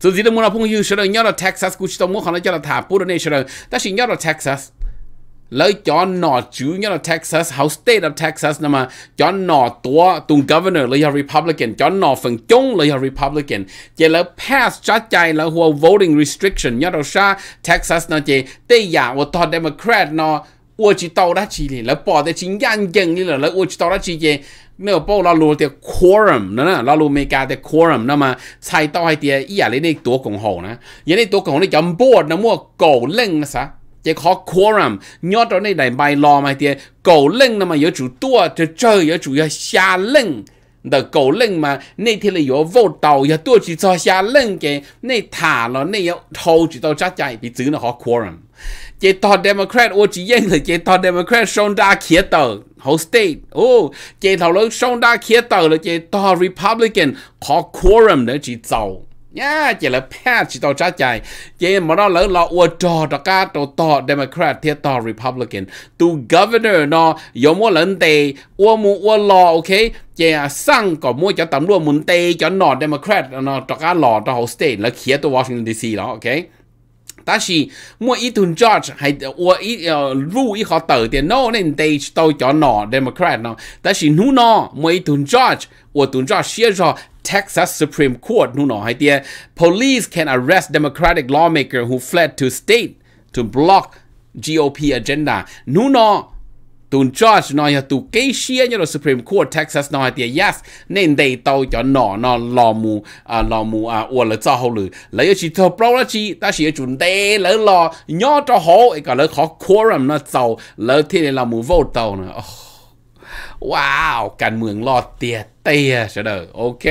สุดที่เราพุ่งยืนเฉลยยอดเท็กซัสกูชิตมัวของเราจะถามพูดในเฉลยแต่สิ่งยอดเท็กซัส lấy cho nọ chủ nhất là Texas House State of Texas nè mà cho nọ tua tung governor lấy Republican cho nọ phần chung lấy Republican chỉ là pass cho chạy là hua voting restriction nhất là sa Texas nó chỉ tây giả của tòa Democrat nó ua chỉ tàu đã chỉ là bỏ để chính nhân dân như là lấy ua chỉ tàu đã chỉ gì nếu bỏ là lùi thì quorum nữa nè là lùi mấy cái thì quorum nè mà sai tàu hay thì ý là lấy này tổ cộng hồ, nè vậy này tổ cộng hồ này chấm board nè mua cầu lưng nè sao chỉ khó quorum nhớ đó này bài lò mà thì cầu lệnh mà yếu chủ tua thì chơi yếu chủ yếu xa lệnh đờ cầu lệnh mà nay thì là vô tàu yếu tua cho xa lệnh cái nay thả nó nay yếu thâu chỉ tao chắc chạy bị chữ nó khó quorum chỉ tao democrat ô chỉ yên là chỉ tao democrat song kia tờ whole state ô chỉ tao lớn song kia tờ là chỉ tao republican khó quorum nữa chỉ giàu nhá chỉ là phép chỉ tổ trái chạy chỉ mà nó lỡ lọ ua trò trò cá trò to democrat thiệt to republican tu governor nó yếu mua lẫn tề ua mu ua lọ ok chỉ sang có mua cho tấm luôn muốn tề cho nó democrat nó trò cá lọ trò whole state là khía tu washington dc đó ok 但是我一顿 George 还我一呃入一号头的 no 那得都叫 no Democrat 呢，但是 no 呢，我一顿 George 我顿 George 写着 Texas Supreme Court nu hay hai police can arrest Democratic lawmaker who fled to state to block GOP agenda nu no tun George no ya tu ke shia no Supreme Court Texas hay hai yes nên đây tao cho nó nó lò mù à lò mù à ua là cho hậu lử lấy chỉ thọ pro là chỉ ta chỉ chuẩn đề lỡ lò nhớ cho hậu cái lỡ khó quorum nó tàu lỡ thế này là mù vote tàu nữa ว้าวการเมืองลอดเตียเตียเฉดอโอเค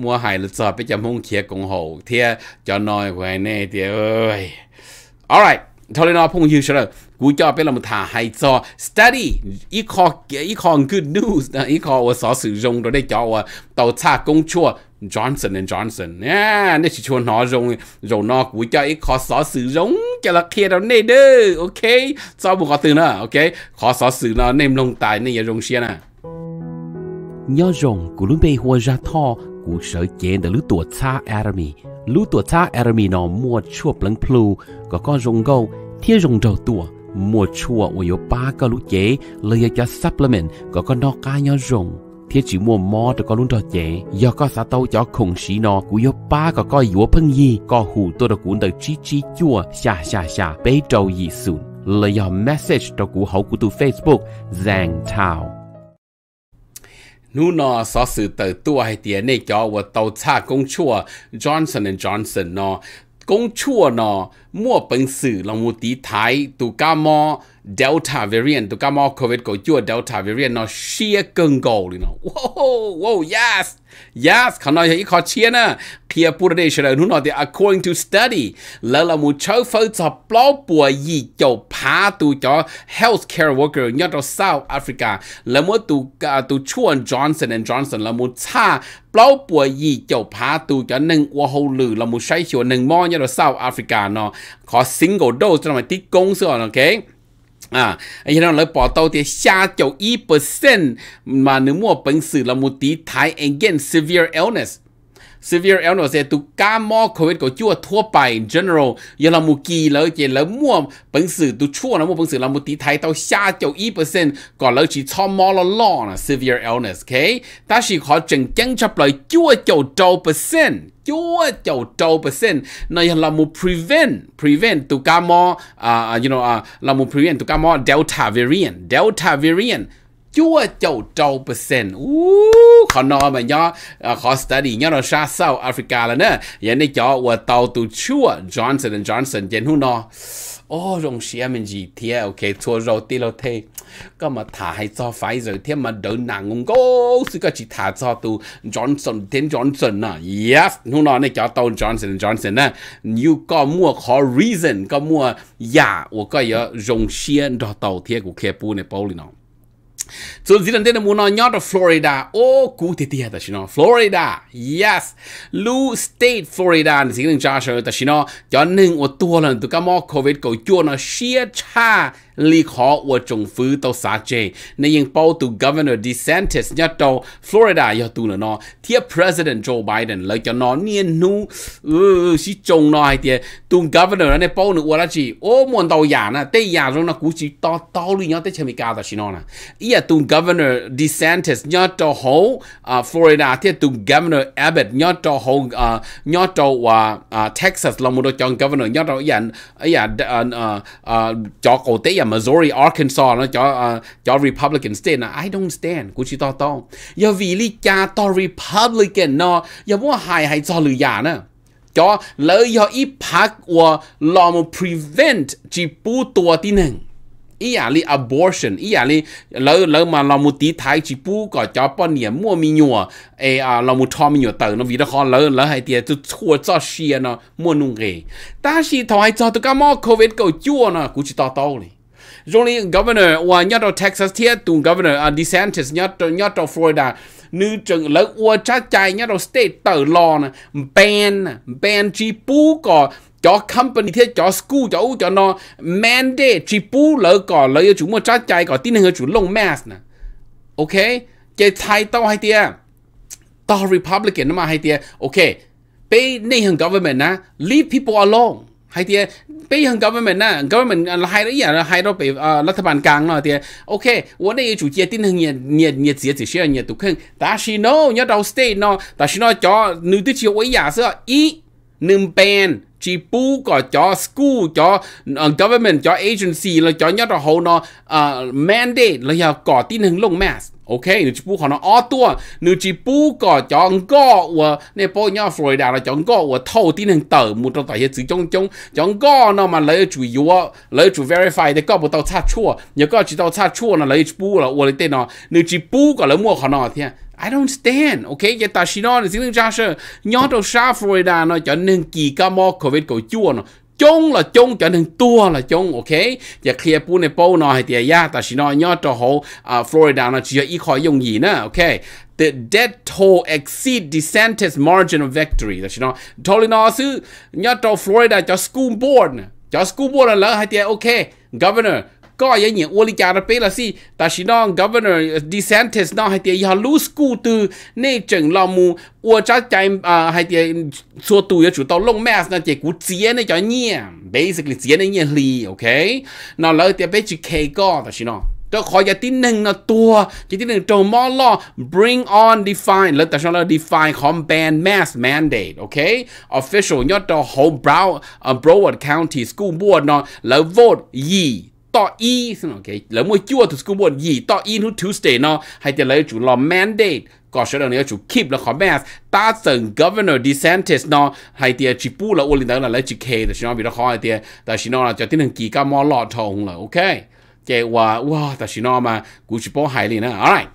มัวหายหลุดสอบไปจำห้องเคียกงโหเทียจอนอยไว้แน่เตียเอ้ย alright ทอเลนอพุ่งยืนเฉอร์กูจะเป็นลำธาให้จอ study อีคออีคอ good news นะอีคอว่าสอสื่อจงเราได้จอว่าเต่าชากงชั่ว Johnson and Johnson nha nè chỉ cho nó rồng rồng nó của cho ít khó xóa sự rống cho nè đơ ok sau một có từ nữa ok khó xóa sự nó nêm lông nè rồng xia nè nhớ rồng của lúc bây hoa ra thọ của sở chế đã lúc tuổi cha Arami lúc tuổi cha Arami nó mua chuột lăng plu có con rồng gâu thiên rồng đầu tuổi mua chua ở yếu ba cái lúc chế lấy cho supplement có con nó cá nhớ rồng thiết chỉ mua mò cho con luôn trò chế do có xã tâu cho khủng sĩ nó của yo ba có coi yếu phân gì có hủ tôi đã cuốn tới chi chi chua xa xa xa bế trâu gì sụn là do message cho cụ hậu của tu Facebook Zhang Tao. nu nó so sự tự tua hay tiền này cho và tàu cha công chúa Johnson and Johnson nó công chúa nó mua bằng sự là một tí thái tu ca mò Delta variant to come out COVID ko chua Delta variant nó sheer cưng gồ đi nó wow wow yes yes khả năng ấy khó chia na kia pura đây sẽ nó thì according to study là là một cháu phơi cho bao bùa gì cho phá tu cho healthcare worker nhất ở South Africa là một tu tu chuan Johnson and Johnson là một cha bao bùa gì cho phá tu cho nâng qua hậu lử là một sai chiều nâng mo nhất ở South Africa nó khó single dose cho mà tí công sửa ok 啊，伊拉来报道的下九一 à, percent 嘛，你莫本事了，目的 die against severe illness。severe illness ตุกาหมอโควิดก็ชั่วทั่วไป general ยาลามุกีแล้วเจนแล้วมั่วปังสือตุชั่วนะมั่วปังสือลามุตีไทยเต้าชาเจ้าอีเปอร์เซ็นต์ก่อนแล้วชีชอมอลล่อนะ severe illness โอเคแต่ชีขอจังจังชับเลยชั่วเจ้าเจ้าเปอร์เซ็นต์จั่วเจ้าเจ้าเปอร์เซ็นต์ในลามู prevent prevent ตุกามออ่า you know อ่าลามู prevent ตุกามอ delta variant delta variant chúa châu trâu percent khó nói mà nhớ à, khó study nhớ nó xa sau Africa là nè vậy nên cho và tàu tụ chúa Johnson and Johnson trên hú nó ô rồng xia mình gì thế ok thua rồi tí lo thế có mà thả hay cho phải rồi thế mà đỡ nặng ngung cố sự có chỉ thả cho tụ Johnson đến Johnson nè à. yes hú nó này cho tàu Johnson and Johnson nè you có mua khó reason có mua giả của cái rồng xia đó tàu thế của kia bu này bao lì nào So zidan dena muna nyata Florida. Oh, ku titi hata shino. Florida. Yes. Lu State Florida. Ni sikring cha shio ta shino. Cho ning o tua lần tu ka mo COVID ko chua nó shia cha li khó của trùng phứ tàu xa chê nên yên bao tu Governor DeSantis nhá tàu Florida yà tu là nó thia President Joe Biden lời cho nó niên nu ừ xí trông nó hay tìa Tu Governor này bao nữa là chỉ ô muốn tàu yà nè tê yà rồi nó cú chỉ to tàu lui nhá tê chê mì cao tà xí nó nè iya tu Governor DeSantis nhá tàu ho à, Florida thia tu Governor Abbott nhá tàu hấu à, nhá tàu à, Texas lòng một đôi chọn Governor nhá tàu yà yà cho cổ tế à Missouri Arkansas nó cho uh, cho Republican state là I don't stand của chị to to giờ vì lý cha to Republican nó giờ muốn hài hài cho lừa giả nữa cho lỡ giờ ít phát của lo mà prevent chỉ bù tua tin hằng ý à lý abortion ý à lý lỡ lỡ mà law một tí thái chỉ bù có cho bọn nhỉ mua mi nhùa ê à law một thọ mi nhùa tờ nó vì đó khó lỡ lỡ hay tiệt cho chua cho xia nó mua nung ghê ta xì thọ hay cho tôi cả mò covid cầu chua nó cũng chỉ to to này Jolie governor wa nhà ở Texas thiết tù governor uh, DeSantis nhất nhất ở Florida nữ trường lớn ua cha chạy nhà ở state tờ lò nè ban ban chi pu có cho company thế cho school cho cho nó mandate chi pu lỡ có lỡ chúng mà cha chạy có tin hơn chủ lông mass nè ok cái thay tao hay tia tao Republican mà hay tia ok bây này hàng government na leave people alone hay tia bây giờ government na government hai đấy à hai đó bị là thằng bàn càng nó tia ok vấn đề chủ chia tin hàng nhiệt nhiệt nhiệt gì chỉ xem nhiệt tụ khưng ta chỉ nó nhớ đầu state nó ta chỉ nó cho nữ tư chiều ấy giả sợ ý nương ban chỉ bù có cho school cho uh, government cho agency là cho nhất là hậu nó uh, mandate là giờ có tin hướng lông mass ok nữ chỉ bù họ nó ó tua nữ chỉ bù có cho ngõ và nè bao nhiêu Florida là cho ngõ và thâu tin hướng tờ một trong tài hiện chữ trong trong cho ngõ nó mà lấy chủ yếu lấy chủ verify thì có một tàu sát chua nhớ có chỉ tàu sát chua là lấy chỉ bù là và lấy tên nó nữ chỉ bù có lấy mua họ nó thế à, I don't stand, ok? Giờ ta xin nói xin lưng ra sơ, nhó đâu xa Florida nó cho nên kỳ ca mò COVID của chua nó, chung là chung cho nên tua là chung ok Giờ khi bu này bầu nó hay thì ya ta chỉ nói nhớ cho họ à, Florida nó chỉ ít khỏi dùng gì nữa ok the death toll exceed DeSantis margin of victory ta chỉ nói thôi nó sư nhớ cho Florida cho school board cho school board là lỡ hay thì ok governor có cái những ô lý cha đó là gì governor uh, DeSantis nó hay tiền họ lose school từ nè chừng lo mù ô cha chạy à hay tiền số tuổi chủ tàu lông mask nó chỉ cú này cho nhẹ basically chia này nhẹ lì ok nó lỡ tiền bây chỉ kê có ta chỉ nó ตัวขออย่าที่หนึ่งนะตัวอย่าที่หนึ่งโจมอล่อ bring on define แล้วแต่ฉันเรา define ของ ban mass mandate โอเค official ยอดตัว whole brow uh, Broward County school board เนาะแล้ว vote ยี่ต่ออีสนอเคแล้วมวยจั่วถูกสกุบนยี่ต่ออีนุทูสเตย์เนาะให้แต่เลยจุรอ mandate ก็เชื่อเนี้ยจุคิปแล้วขอแมสตาเซิง governor DeSantis เนาะให้เตียจิปูแล้วอุลินตั้งแล้วจิเคแต่ชิโนบิดาคอเตียแต่ชิโนเราจะที่หนึ่งกี่ก้ามอหลอดทองเหรอโอเคเจว่าว้าแต่ชิโนมากูจิโป้ไฮเลยนะ alright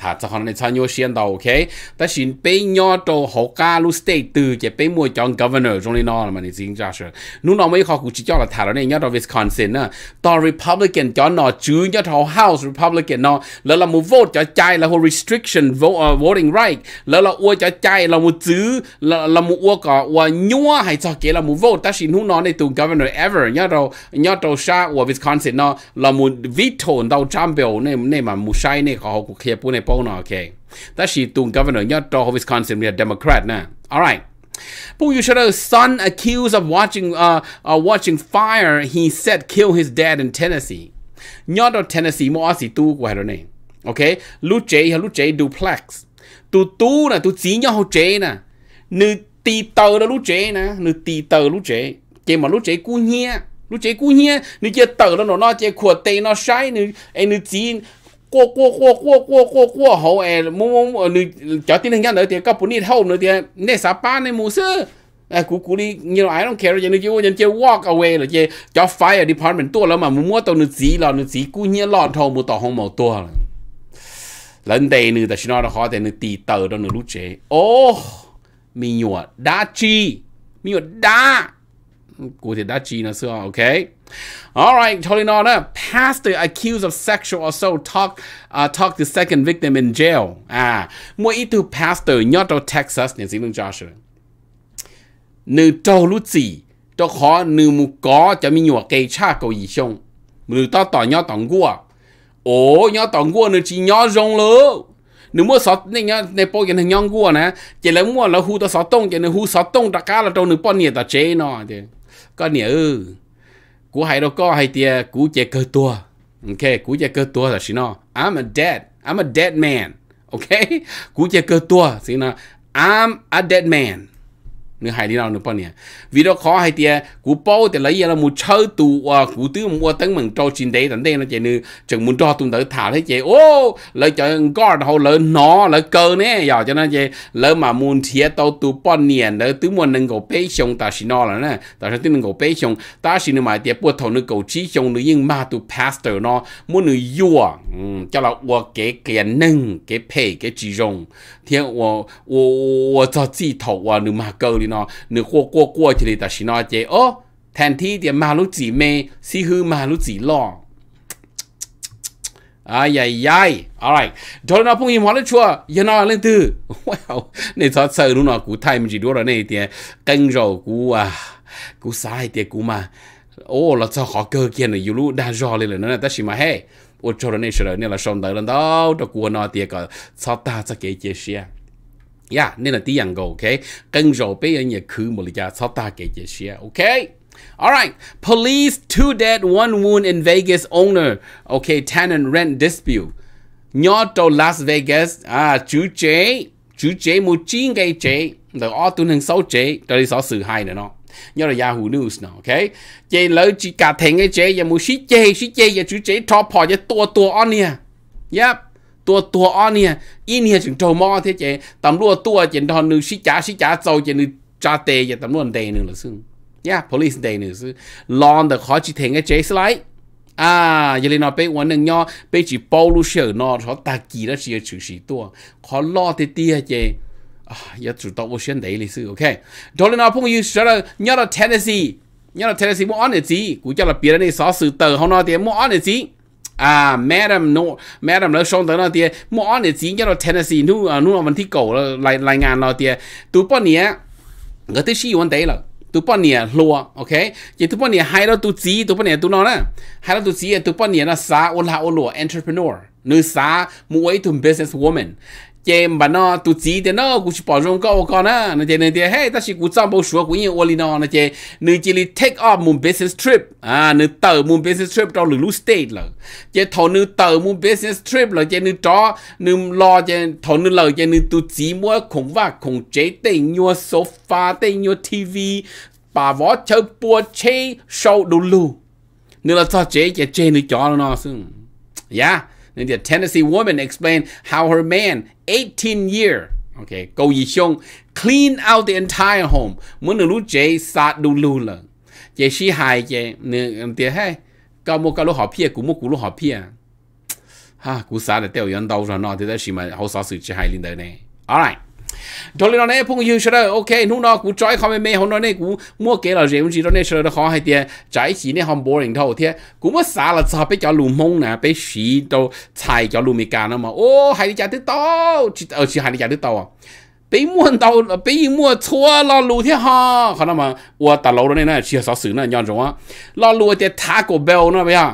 ถ้าจะคนในชาญเสียนต่อโอเคแต่สินไปยอดโตหกาลูสเตตือจะไปมัวจอง governor ตรงนี้นอนมันจริงจ้าเชนู่นเราไม่ขอกูชี้จ้าหลักฐานแล้วเนี่ยยอดวิสคอนซินนะตอน republican จอนนอจื้อยอดเขา house republican นอแล้วเรามูโหวตจะใจแล้ว restriction vote voting right แล้วเราอ้วจะใจเรามูจื้อแล้วเรามูอ้วก็ว่ายัวให้จอเกเรามูโหวตแต่สินนู่นนอนในตัว governor ever ยอดเรายอดเราชาอว Wisconsin นอเรามู veto เราจัมเบลในในมันมูใช้ในเขาเขาเคลียร์ปุ๊ใน po no okay that she tung governor nya to of Wisconsin we a democrat na all right should have son accused of watching uh, uh watching fire he said kill his dad in Tennessee nya to Tennessee mo asi tu ko hero ne okay lu che ha lu che duplex tu tu na tu chỉ nya ho che na nữ tì tờ đó lúc chế nè nữ tì tờ lúc chế chế mà lúc chế cú nhia lúc chế cú nhia nữ chế tờ đó nó nó chế khua tê nó sai nữ em nữ chỉ qua qua qua qua qua qua qua hậu e mông mông nữ cho tin hình nhau nữa thì các phụ nữ hậu nữa thì nè sa pa nè mù sư à cú cú đi you know I don't care rồi nữ chỉ nhân chỉ walk away rồi chỉ cho fire department tua lắm mà mua mua tàu nữ chỉ là nữ chỉ cú nhiên lọt thầu mua tàu không màu tua rồi lần đây nữ ta xin nói khó thì nữ tì tờ đó nữ lúc chế ô mình nhọ đa chi mình nhọ đa cụ thể đã chỉ là xưa okay Alright, holding on up. Pastor accused of sexual assault talk uh, talk the second victim in jail. À, mua ít từ pastor nhớ trong Texas nên xin lưng Joshua. Nữ trâu lũ gì, cho khó nữ mù có cho mình nhỏ cây cha cầu gì xong. Nữ ta tỏ nhớ tổng gua. Ồ, nhớ tổng gua nữ chỉ nhớ rong lỡ. nếu mua sọ nên nhớ nè bỏ cái thằng nhon gua nè. Chỉ là mua là hú tao sọ tông, chỉ là hú sọ tông đặc cá là đâu nữ bò nhiệt tao chế nó. Chứ có nè ư ừ. cú hay đâu có hay tia cú chơi cơ tua ok cú chơi cơ tua là xin I'm a dead I'm a dead man ok cú chơi cơ tua xin nó I'm a dead man nữa hai đi nào nữa bao nhiêu vì khó hai tia cú bao thì lấy là một chơi tù à cú tứ mua tấn mình cho chín đấy tận đây nó chạy nữa chừng muốn cho tụi đỡ thả thế chạy ô lấy cho có đâu lấy nó lấy cơ nè giờ cho nên chạy lấy mà muốn thiệt tàu tù bao nhiêu đấy tứ muốn nâng cầu bê xong ta xin nó là nè ta sẽ tứ nâng cầu bê xong ta xin mà tia bữa thầu nâng cầu chỉ xong nữa nhưng mà tụ pastor nó muốn nữa vua cho là vua cái cái nâng cái pay cái chỉ rồng thì vua vua vua cho chỉ thầu vua nữa mà cơ ลีนอเนื้อกัวกัวกัวเฉลี่ยแต่ชินอเจโอแทนที่เดี๋ยวมาลุจีเมซีฮือมาลุจีล่อ ai ai ai alright cho nó phong im hóa lên chua giờ nó lên từ wow nên sao sợ lúc nào cú thay mình chỉ đua rồi này thì canh rồi cú à sai thì cú mà ô là sao họ cơ kia này lúc đã rõ lên rồi nó là ta chỉ mà hey ô cho này sửa nên là xong tới lần đó cho cú nó thì cả sao ta sẽ kể chia sẻ 呀，你那啲人個 OK，跟住俾人也去冇理解，操大嘅嘢事 OK。All right, police two dead, one wound in Vegas owner. Okay, tenant rent dispute. Nyoto Las Vegas, à, chú chế, chú chế một chín cái chế, rồi ó tuần hàng sáu chế, rồi đi sáu sự hai nữa nó. Nhớ là Yahoo News nè, ok? Chế lỡ chỉ cả thành cái chế, giờ một xí chế, xí chế, giờ chú chế top họ, giờ tua tua on nè. Yep. ตัว ตัวอ้อเนี่ยอีเนี่ยถึงโทมอเทเจตำรวจตัวเจนทอนหนึ่งชิจ้าชิจ้าเจ้าเจนึงจ้าเตยตำรวจเดหนึ่งหรือซึ่งเนี่ย police เดหนึ่งซึ่งลอนเดอะขอจิเทงไอ้เจสไล啊，一嚟嗱，俾我能呀，俾住暴露少嗱，所大忌啦，是要注意多，可落啲啲嘅，啊，要知道我先地嚟先，OK。到你嗱，朋友說了，你到 Tennessee，你到 Tennessee 冇安日子，估計啦，別人你所事到，好嗱啲冇安日子。à madam no madam nó xong tới nó tiệt mỏ này chỉ cho nó Tennessee nu à, nu nó vẫn cổ lại lại ngàn nó tiệt tụi bọn người ta chỉ vấn đề là tụi bọn nè lúa ok chỉ tụi bọn nè hai đó tụi chỉ tụi nó nè hai đó tụi chỉ tụi bọn nè nó sa ô la entrepreneur nữ sa mua ấy tụi business woman chế mà nó tu chỉ thì nó cũng chỉ bỏ rong câu con á nó chế này thì hey ta chỉ cũng trong bao số cũng như oli nó nó chế nữ chỉ li take off một business trip à nữ tờ một business trip trong lưu state là chế thọ nữ tờ một business trip là chế nữ cho nữ lo chế thọ nữ lời chế nữ tu chỉ mua khủng và khủng chế tiền nhua sofa tiền nhua tv bà vợ chơi bùa chế show đồ lù nữ là sao chế chế chế nữ cho nó xưng yeah dạ. And the Tennessee woman explained how her man, 18 year, okay, Go Yishong, clean out the entire home. Muốn được lúc chế sát đủ lưu lần. Chế sĩ hài chế, nè, tía hai, cao mô cao lô họ phía, cú mô cú lô họ phía. Ha, cú sát là tèo yón đâu rồi nó, thì đó là mà hậu xó sự chế hài lên đời này. Alright. ดอลลาร์เนี่ยพุงยืนชะลอโอเคนู่นอกูจอยเขาไม่เมย์หงอนเนี่ยกูมั่วเกลาเรียนจีตอนนี้ชะลอจะขอให้เดียจ่ายสีเนี่ยหอมบริงเท่าเทียกูมา่วสาละจะไปเจาะลูมงนะไปสีตัวชายเจาะลูมีการนะมาโอ้หายใจติดต่อเออชิหายใจติดต่อไปมั่วเตาไปมั่วชัวลอลูเทียฮะเขาเนี่ยมาว่าตัดเราเนี่ยนะเชื่อสาวสื่อน่ย้อนจังวะลอลูเดียทากบเบลนะไปฮะ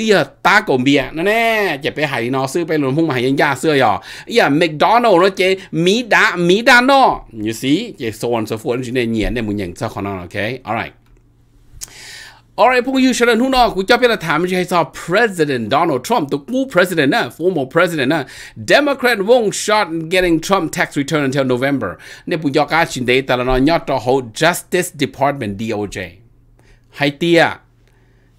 bây giờ ta cũng bia nó nè chạy phải hay nó xưa phải luôn không mà hay nhà xưa rồi giờ McDonald nó chế mỹ đá mỹ đá nó you see chỉ so on so forth chỉ nên nhìn để mình nhận sao khó nó ok alright Alright, sao, President Donald Trump ตัวกู President นะ former President นะ Democrat won't shot getting Trump tax return until November nè, là hồ Justice Department DOJ ไฮเตีย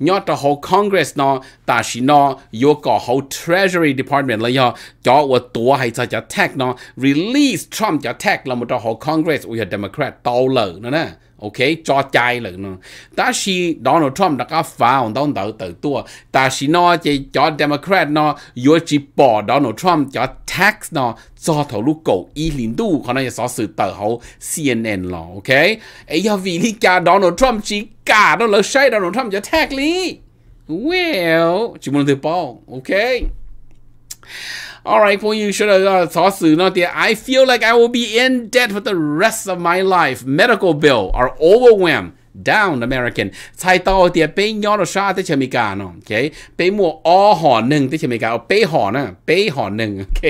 入咗好 Congress 嗱，但是嗱有個好 Treasury Department 了呀，叫我多还在只 tag 嗱，release Trump 只 tag 落去到好 Congress 會有 Democrat 倒瀉嗱呢。ok cho chai là nó ta si Donald Trump đã có vào đón đỡ tự tua ta si nó chỉ cho Democrat nó vừa chỉ bỏ Donald Trump cho tax nó cho thổ lúc cổ y lính đu còn này so sự tờ hậu CNN lo ok ấy do vì lý cả Donald Trump chỉ cả đó là sai Donald Trump cho tax lý well chỉ muốn từ bỏ ok alright 风云说的呃早死那点 I feel like I will be in debt for the rest of my life medical bill are overwhelmed down American ใช้ตัวเดียวไปยอนรสชาติที่เชมิกาเนาะโอเคไปมัวอ้อห่อหนึ่งที่เชมิกาเอาไปห่อนะไปห่อหนึ่งโอเค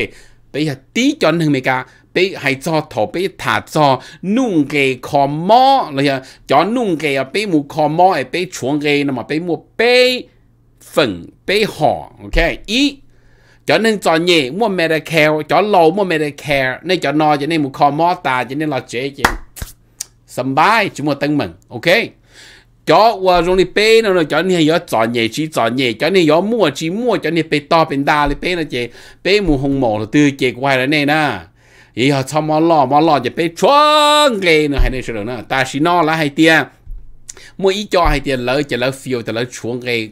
ไปหัดตีจอนึ่งเมกาไปใหยจอถอไปถาจอนุ่งเกยคอมมอเลยอะจอนุ่งเกยไปมูคอมมอไปชวงเกยนะมาไปมัวไปฝึ่งไปห่อโอเคอี cho nên cho nhẹ mua mẹ Medicare cho lâu mua mẹ Medicare nên cho no cho nên một con mò ta cho nên là chế chứ sầm bái chúng một tăng mừng ok cho và rồi đi bê nó nó cho nên có cho nhẹ chỉ cho nhẹ cho nên có mua chỉ mua cho nên bê to bê đa đi bê nó chế bê mua hồng mỏ là từ chế quay là này nè ý họ cho mò lò mò lò chế bê chuông ghê nó hay nên sao nữa ta chỉ nó là hay tiền mua ý cho hay tiền lỡ chế lỡ phiêu thì lỡ chuông ghê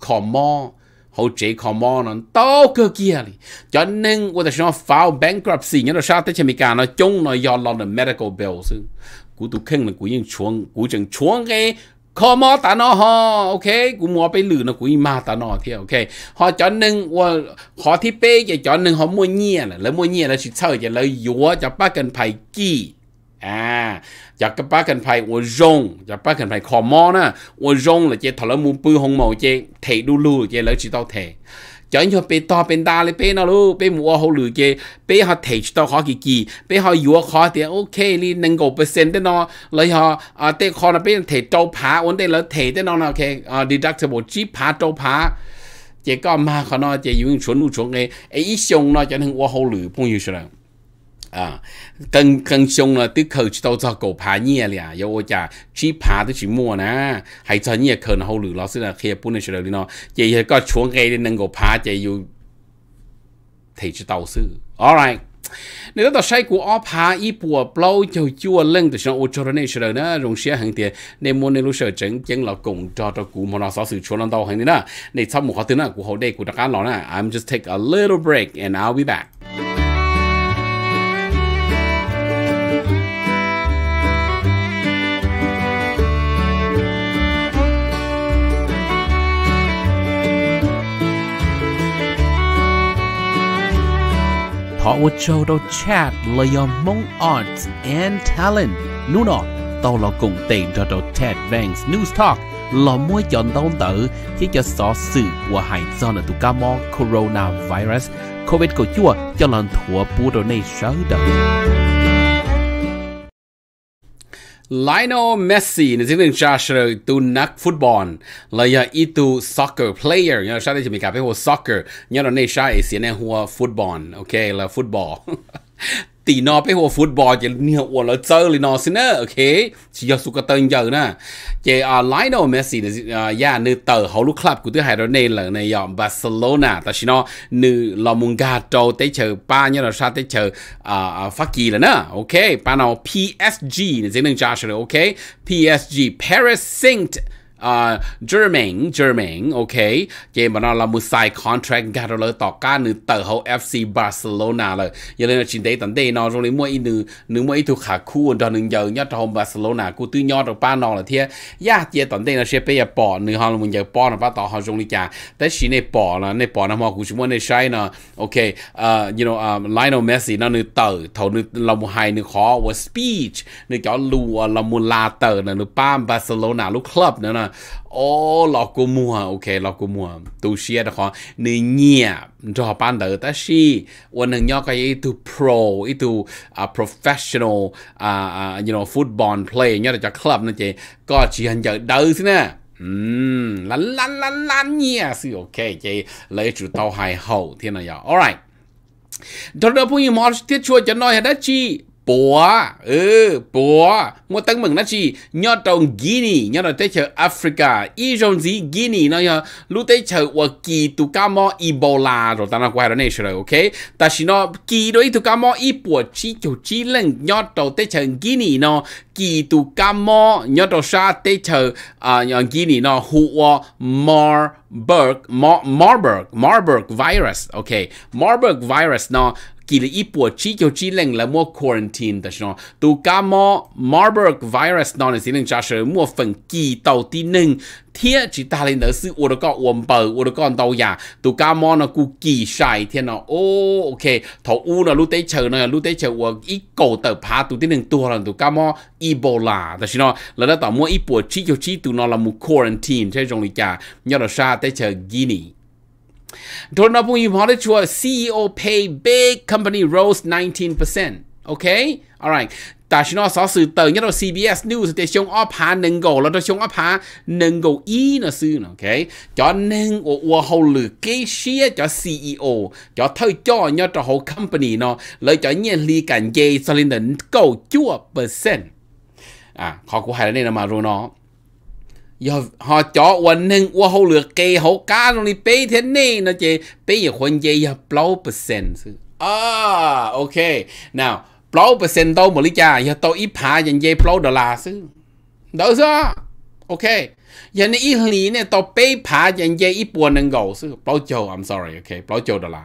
khó mò 后这靠忙呢，到个家里，叫人我在想 file bankruptcy，人都晓ย前面干了，将来要拿的 medical bills，古都肯了，古用穷，古正ง个。ขคอมอตานอฮอโอเคกูมัวไปหลือนะกู่งมาตานอเที่ยวโอเคฮอจอนหนึ่งว่าขอที่เป้จะจอนหนึ่งฮอมัวเงียนะแล้วมัวเงียแล้วชิดเช่าจะเลยยัวจะป้ากันไผ่กี้อ่าจากกับป้ากันไพ่อวจงจากป้ากันไพ่คอมอนะอวจงเลยเจ้าละมุมปื้อหงหมอเจ้เทดูลูเจ้เลยชิโตเทจอยไปต่อเป็นดาเลยเป็นนะลูกเป็นมัวเขาหรือเจเป็นเขาเทจต่อเขากี่กี่เป็นเขาอยู่เขาเดียโอเคนี่หนึ่งกเปอร์เซ็นต์ได้นอเลยเขาอ่าเต้คอนะเป็นเทจโจผาวันได้แล้วเทได้นอนะโอเคอ่า deductible จีผาโจผาเจก็มาเขาเนาะเจอยู่ชวนอุชงเอไอ้ชงเนาะจะหนึ่งว่าเขาหรือพงอยู่เฉย啊，更更凶了，啲佢去到就狗爬嘢啦，有我家去爬都去摸呢，係真嘢可能好老師啦，佢本嚟學嚟咯，日日個窗嘅能夠爬就要提出到手，all right。你嗰度西股我怕依部 blow 就招啊拎就上澳洲呢出嚟呢，用些行啲，你冇你老實整整落工作到股冇落手少做兩道行啲啦，你差唔多啲啦，股好啲股大家落啦，I'm just take a little break and I'll be back。Hotwood Show đó chat là do mong art and talent. Nú nọ, tao là cùng tiền cho đồ Ted banks News Talk là mua chọn tao tự chỉ cho xó sự của hải do là tụ mo corona virus COVID của chua cho lần thua bù đồ này sớ Lionel Messi në cilin qashërë tu nak futbol Lë ja i tu soccer player Një shate që mi ka pehu soccer Një në ne shaj si ne hua futbol Ok, lë futbol ตีนอไปหัวฟุตบอลเจเนี่ยหัวเราเจอเลยนอสินะโอเคชิยาสุกเติงเจอนะเจอ่าไลน์โนเมสซี่เนี่ยอ่าย่าเนื้อเตอร์เขาลูกคลับกูตัวไฮโดรเนลในยอมบาร์เซโลนาแต่ชิโนเนื้อลอมุงกาโตเตเชอร์ป้าเนี่ยเราชาเตเชอร์อ่าฟักกี้เลยนะโอเคป้าเนา PSG เนี่ยเจนึงจ้าเชอร์โอเค PSG Paris Saint uh, German German ok game mà nó là một side contract gạt rồi tỏ ca nữ tờ hậu FC Barcelona rồi giờ nên là chính tế tận đây nó rồi mua in nữ nữ mua ít thuộc khả khu ở trong giờ nhớ trong Barcelona cô tuy nhớ được ba nó là thế ya giờ tận đây là sẽ bây bỏ nữ họ là mình bỏ nó bắt tỏ họ dùng đi chả tới xin bỏ là này bỏ nó mà cũng chúng muốn này sai nè ok à, you know um, Lionel Messi nó tờ thầu nữ là một hai nữ khó was speech nữ cho lùa là một tờ là ba Barcelona lúc club nữa ha ô lọ cô mua ok lọ cô mua xia đó khó nị nhẹ cho ban đầu ta xi ôn hàng nhau cái itu pro itu à, professional uh, you know football play nhau cho club nó chị có chỉ hành giờ đời nè ừm lăn lăn lăn lăn nhẹ sự ok chị lấy chủ tàu hài hậu thế nào vậy alright ดอลลาร์พุ่งมอสที่ช่วยจะน้อยได้จีปัวเออปัวมัวตั้งมึงนะชียอดตรงกินียอดเตเชอแอฟริกาอีจงซีกินีเนาะยอรู้เตเชอว่ากีตุกามออีโบลาโรตานากวาเนชเลยโอเคแต่ชินอกีโดยตุกามออีปัวชีจูชีเล่งยอดตรงเตเชอกินีเนาะกีตุกามอยอดตรงชาเตเชออ่ายอกินีเนาะหัวมอร์ Berg, Marburg, Marburg virus, okay, Marburg virus, nó kỳ là ít bộ chỉ cho chỉ lệnh là mua quarantine đó chứ tụ cá mò Marburg virus nó là chỉ lệnh cho sự mua phần kỳ đầu tiên nâng thiết chỉ ta lên đó sự ủa có uống bờ ủa có đâu ya tụ cá mò nó cũng kỳ sai thiên nó ô oh, ok thầu u nó lúc tới chờ nó lúc tới chờ ủa ít cổ tờ phá tụ tiên nâng tua là tụ cá mò Ebola đó chứ nó là đó tạo mua ít bộ chỉ cho chỉ tụ nó là mua quarantine thế trong lịch giả nhớ là sa tới chờ Guinea 돈나봉이 말했죠. CEO pay big company rose 19%. Okay? Alright. 但是呢，所是等一到 CBS News 的上二排能够了，到上二排能够一呢是呢，OK，叫能我我好了给些叫 CEO，叫头叫一到好 company 呢，来叫年利感觉才能够九 percent 啊，考古海的那嘛，如呢。giờ họ cho quần hình của hậu lược kê hậu cá rồi đi bê thế này nó chỉ bê giờ quần dây giờ bao percent à, ok nào bao đâu mà lý cha giờ tôi ít phá dành dây bao đô la chứ đó sao ok giờ này ít lý này tôi bê phá dành dây ít buồn năng gầu chứ I'm sorry ok bao đô la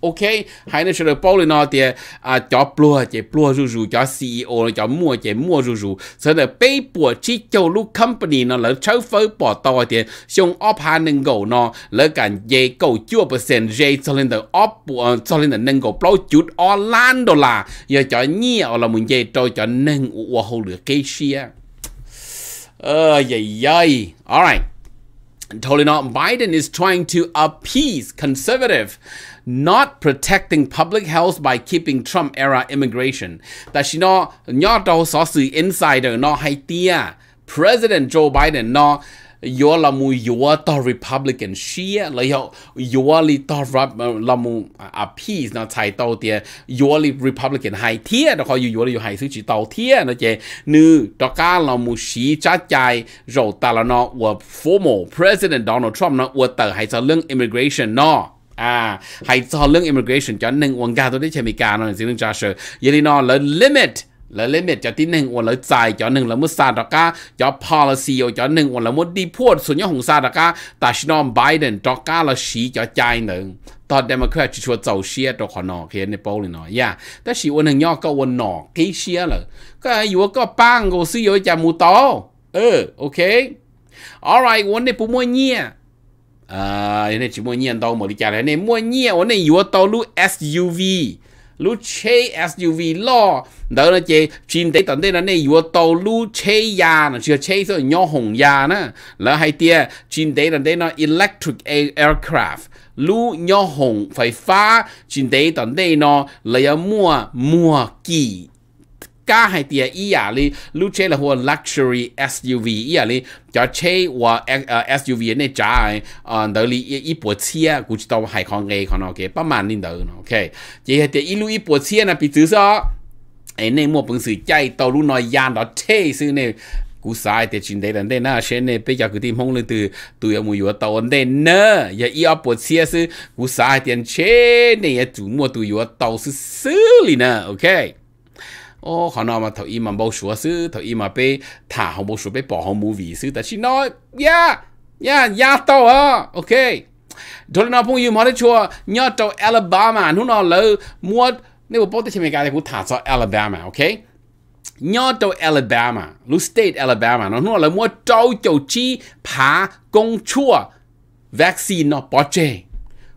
OK，还能说到包里那点啊，叫不这不如如叫 CEO 叫莫这莫如如，所以被迫去走入 company 呢，来超否报道点，像阿帕能够呢，来干业够九 percent 业，这里的阿不啊，这里的能够包住阿兰多啦，要叫你阿拉们业做叫能我后头给些，呃，耶耶，All right。Totally not. Biden is trying to appease conservative not protecting public health by keeping Trump era immigration แต่ฉันเนาะเอาสอสื่อ insider เนาะให้เตี้ย President Joe Biden เนาะยัวละมูยัวต่อ Republican เชียแล้วยัววลีต่อรับละมูอาพีสเนาะใช้เตาเตียยัวลี Republican ไฮเทียแล้วคอยยัวลีอยู่ไฮซื้อจีเตาเทียนะเจนึ่งตกาละมูชี้จัดใจเราแต่ละเนาะว่า f o r m e r President Donald Trump เนาะว่าแต่ให้จะเรื่อง immigration เนาะอ้ื่อง immigration 就另王家都จ前面教咯，่能教授，因為呢，你 limit。แล้วเลเมตจะที่หนึ่งวันเราจ่ายจอหนึ่งเ้วมุสซาดก้าจอ policy จอหนึ่งวันเ้วมุดีพูดส่วนยของซาดก้าแต่ชนอมไบเดนจอก้าเราชี้จะจ่ายหนึ่งตอนเดโมแครตชวนเจ้าเชียตัวขอนอเขียนในโป้เลยเนาะย่าแต่ชีวันหนึ่งย่อก็วันหนอกี่เชียเลยก็อยู่ก็ปังก็ซื้อเยอะจกมูโตเออโอเค alright วันนี้ปุ่มวยเนี่ย à nên chỉ mua nhiên đâu mà đi chả này, mua nhiên anh nên vừa tàu lu SUV lu xe SUV lo đó là chế chim tế tận đây là nên yếu tàu lu che ya nó chưa xe rồi nhỏ hồng ya nè là hay tia chim tế tận đây nó electric aircraft lu nhỏ hồng phải phá chim tế tận đây nó là mua mua kỳ 家係啲伊啊哩，路車啦或 à luxury SUV cho 伊啊哩，就車或 SUV 呢揸啊，啊到哩一一部車，估計都係看嘅看到嘅，不萬呢度，OK，而係啲一路一部車呢，比如說，誒呢莫本事齋到路內樣到車先呢。cú sai thì chuyện đấy là đây na xem này bây giờ cứ tìm hông lên từ từ em mua tàu đây nè giờ y ở bộ xe sư cú sai tiền chế này chủ mua từ yêu tàu sư xử lý nè ok ô họ nói mà thầu im mà số sư thầu im mà thả họ bao số bé bỏ họ mua sư ta chỉ nói yeah yeah yeah tao à ok rồi nó phong yêu mà đấy chua nhớ tàu Alabama nó nó lỡ mua nếu bố tới mình cái này cũng thả cho Alabama ok nhớ tàu Alabama lu state Alabama nó nó lỡ mua châu chi phá công chua vaccine nó bỏ chê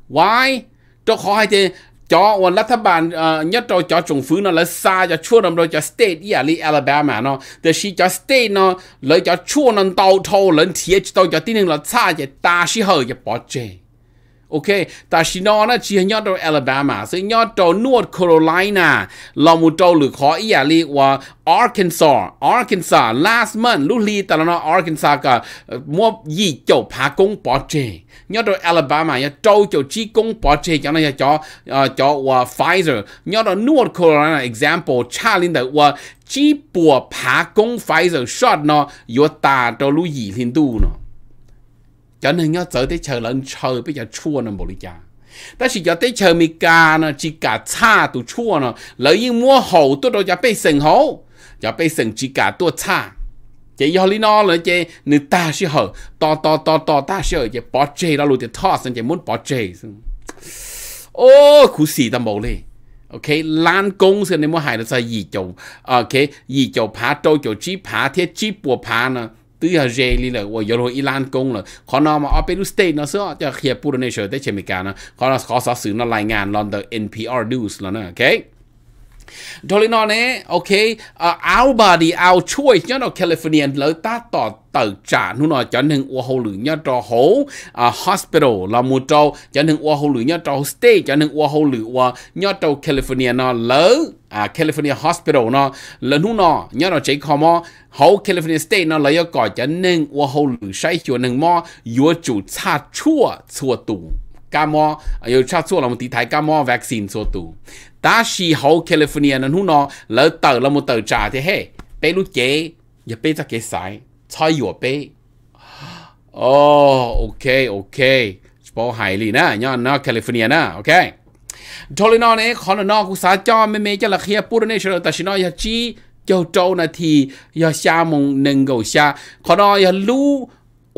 why cho khỏi thế cho và là tháp bàn ờ, nhất rồi cho trùng phứ nó là xa cho chua nằm rồi cho state yeah li Alabama nó để khi cho state nó lấy cho chua nằm tàu thâu lên cho tàu cho tin là xa cho ta sĩ hơi cho bỏ chê ok ta sĩ nó nó chỉ nhất rồi Alabama sẽ nhất rồi North Carolina là một trâu lửa khó yeah li và Arkansas Arkansas last month lúc li ta nó Arkansas cả ờ, mua gì chỗ phá công bỏ chê nhớ rồi Alabama nhớ trâu cho chi công bỏ chế cho nó cho cho uh, Pfizer nhớ rồi North Carolina example cha linh đầu ờ, uh, chi bỏ phá công Pfizer shot nó yo ta cho lu gì thiên tu nó cho nên nhớ tới tới chờ lần chờ bây giờ chua nó bồi cha ta chỉ cho thấy chờ mi ca nó chỉ cả cha tu chua nó lợi những mua hậu tôi đâu cho bị sừng hậu cho bị sừng chỉ cả tua cha chỉ do lý no là chỉ nữ ta sẽ hở to to to to ta sẽ hở chỉ bỏ chế, đó luôn thì thoát sang chỉ muốn bỏ chế, ô khú xì ta mổ lên ok lan công sẽ nên mua hải là sao gì chồng ờ, ok gì chồng phá trâu chồng chi phá thiết chi bùa phá nè, tư hà rê li là ôi giờ rồi lan công là khó nó mà ở Peru State nó sửa cho hiệp Pura Nation tới Chemica nó khó nó khó sở sự nó lại ngàn lần the NPR news là nó ok Dolinone, eh, ok, uh, áo bà đi áo chui nhớ nó California lỡ ta tỏ tờ trả nu nó cho nên ô hô lử nhớ trò hố ờ, hospital là một trò cho nên ô hô lử nhớ trò stay cho nên ô hô lử nhớ trò California nó lỡ ờ, California hospital nó nhớ nó chỉ khó mò hố California state nó gọi cho nên ô hô lử sai cho nên mò yếu chủ cha chua chua tù ca mò yếu chua là một tí thái ca vaccine chua tù ta si hậu California nên hú nó lỡ tờ là một tờ trà thế hệ bé lúc chế giờ bé ta kế sai sai yếu bé oh ok ok bảo hải lì na nhá nó California na ok thôi này khó là nó cũng xả cho mê mê cho là khi bút này sửa ta xin nó giờ chi châu châu na thì giờ xa mùng nâng gầu xa khó đó giờ lú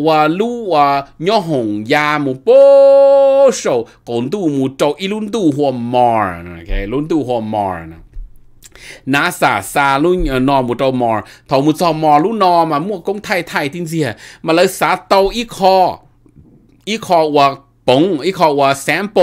ว่าลู่ว่าย่อหงยามูโป้โชกลุนตู้มูโจอีลุนตู้หัวมอร์นะโอเคลุนตู้หัวมอร์นะนาสาซาลุ่นนอมูโจมอร์ทอมูโจมอร์ลุนนอมามวกงไทยไทยทิ้งเสียมาเลยสาเตาอีคออีคอว่าปงอีคอว่าแซมโป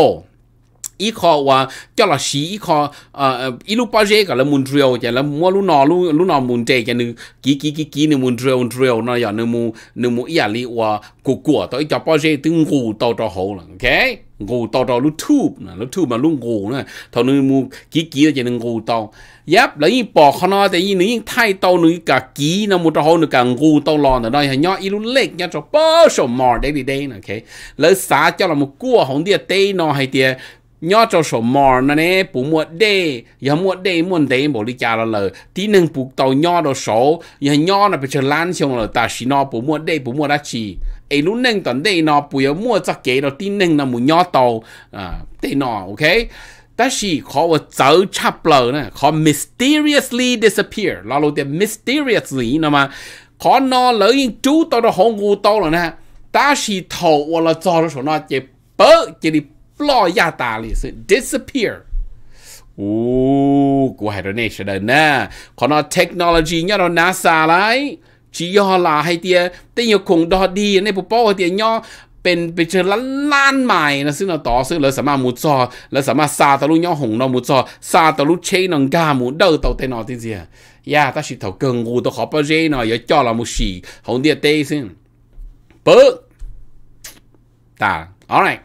ít khó cho là xí ít khó ờ ít lúc bao giờ cả là muốn drill chả là mua lúc nọ lúc lúc nọ muốn chơi chả nên kí kí kí kí nên muốn drill drill nó giờ nên muốn nên muốn ít à li và của của tới cho bao giờ tiếng ngủ tao cho hậu là ok ngủ tao tao lúc thu nè lúc thu mà lúc ngủ nè thằng nên muốn kí kí là nên ngủ tao yep lấy những bỏ khó nó tại vì những thay tao nữa cả kí nó một cho hậu cả ngủ tao lo nữa đây hay nhá ít lúc lệch bao số mỏ đây đi đây ok lấy xả cho là một cua không đi tây nó hay tiệt nhớ cho số mò nó nè bù mua đê giờ mua đê mua đê bỏ đi cha là lờ tí nâng bù tàu nhớ đồ số giờ nhớ là bị chờ lan xong là ta chỉ nó bù mua đê bù mua đã chi. Ai lúc nâng toàn đê nó bù giờ mua chắc kế đó tí nâng nó muốn nhớ tàu à đê nó ok ta chỉ khó và dấu chắp lờ nè khó mysteriously disappear là lâu tiền mysteriously nó mà khó nó lỡ yên chú tàu đó hông ngu tàu rồi nè ta chỉ thầu hoặc là cho nó số nó chỉ bớt chỉ đi exploitada sự disappear Ooh, của hải này sẽ đến nè còn nó technology nhá nó nasa lại chỉ do là hay tia tên nhiều cùng đó đi nên bố bố tia nhỏ เป็นไปเจอล้านล้านใหม่นะซึ่งเราต่อซึ่งเราสามารถมุดซอเราสามารถซาตะลุย่อหงนอมุดซอซาตะลุเชนองกาหมูเดอเต่าเตนอที่เสียยาถ้าชิเถาเกิงกูตัวขอปะเจนอยอย่าจ่อเรามุชีหงเดียเตซึ่งปึ๊กตา alright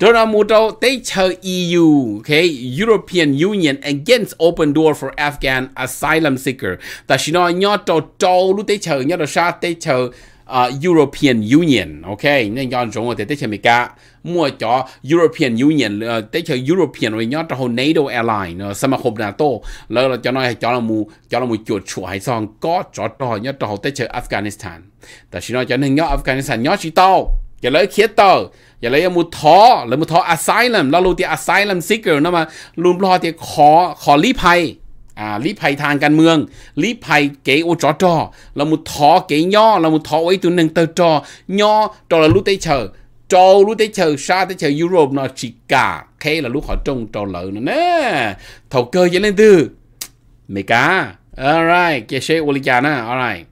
đó là một Muto, they tell EU, okay, European Union against open door for Afghan asylum seeker. Ta shi nói nhớ to to lu they tell nyo to sha they tell European Union, okay, nên yon chúng ta tới mình cả mua cho European Union, à, tới cho European rồi nhớ cho NATO airline, uh, à, sama khom NATO, rồi là cho nói cho là mu cho là mu chuột chuột hay xong có cho to nhớ cho tới cho Afghanistan, ta chỉ nói cho nên nhớ Afghanistan nhớ chỉ tao อย่าเลยเขียนต่ออย่าเลยมุทอหรือมุทออาศัยลำเราลูตีาศัยลำซิกเกิลนะมาลุมรอตียขอขอลีภัยอ่าลีภัยทางการเมืองลีภัยเกยโอจอจอเรามุทอเก๋ย่อเรามุทอไว้ตัวหนึ่งเตอจอย่อจอเราลูเตเชอจอลูเตเชอชาตดเชอยุโรปนอชิกาเคเราลูขอจงจอเหลนะเนะเท่าเกยยังเล่นดื้อเมกา alright เกเชอโอลิจานะ alright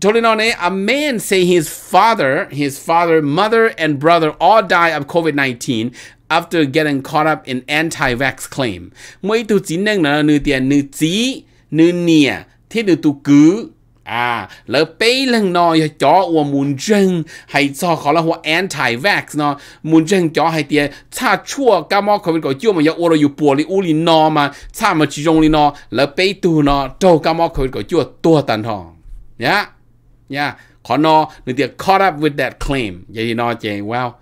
Torinone, a man say his father, his father, mother, and brother all die of COVID-19 after getting caught up in anti-vax claim. Mấy tu chỉ nâng là nữ tiền nữ chỉ, nữ nìa, thế nữ tu cứ. À, lỡ bấy lần nó ya cho wa mun chân hay cho khó là wa anti-vax nó mun chân cho hay tiền cha chua ca mò covid 19 chưa mà ya ora yu bùa li u li nó mà cha mà chỉ dùng li nó lỡ bấy tu nó đâu ca mò covid 19 chưa tua tàn hòn. Yeah. Dạ. Yeah, Connor caught up with that claim. Yeah, you know, saying, Well,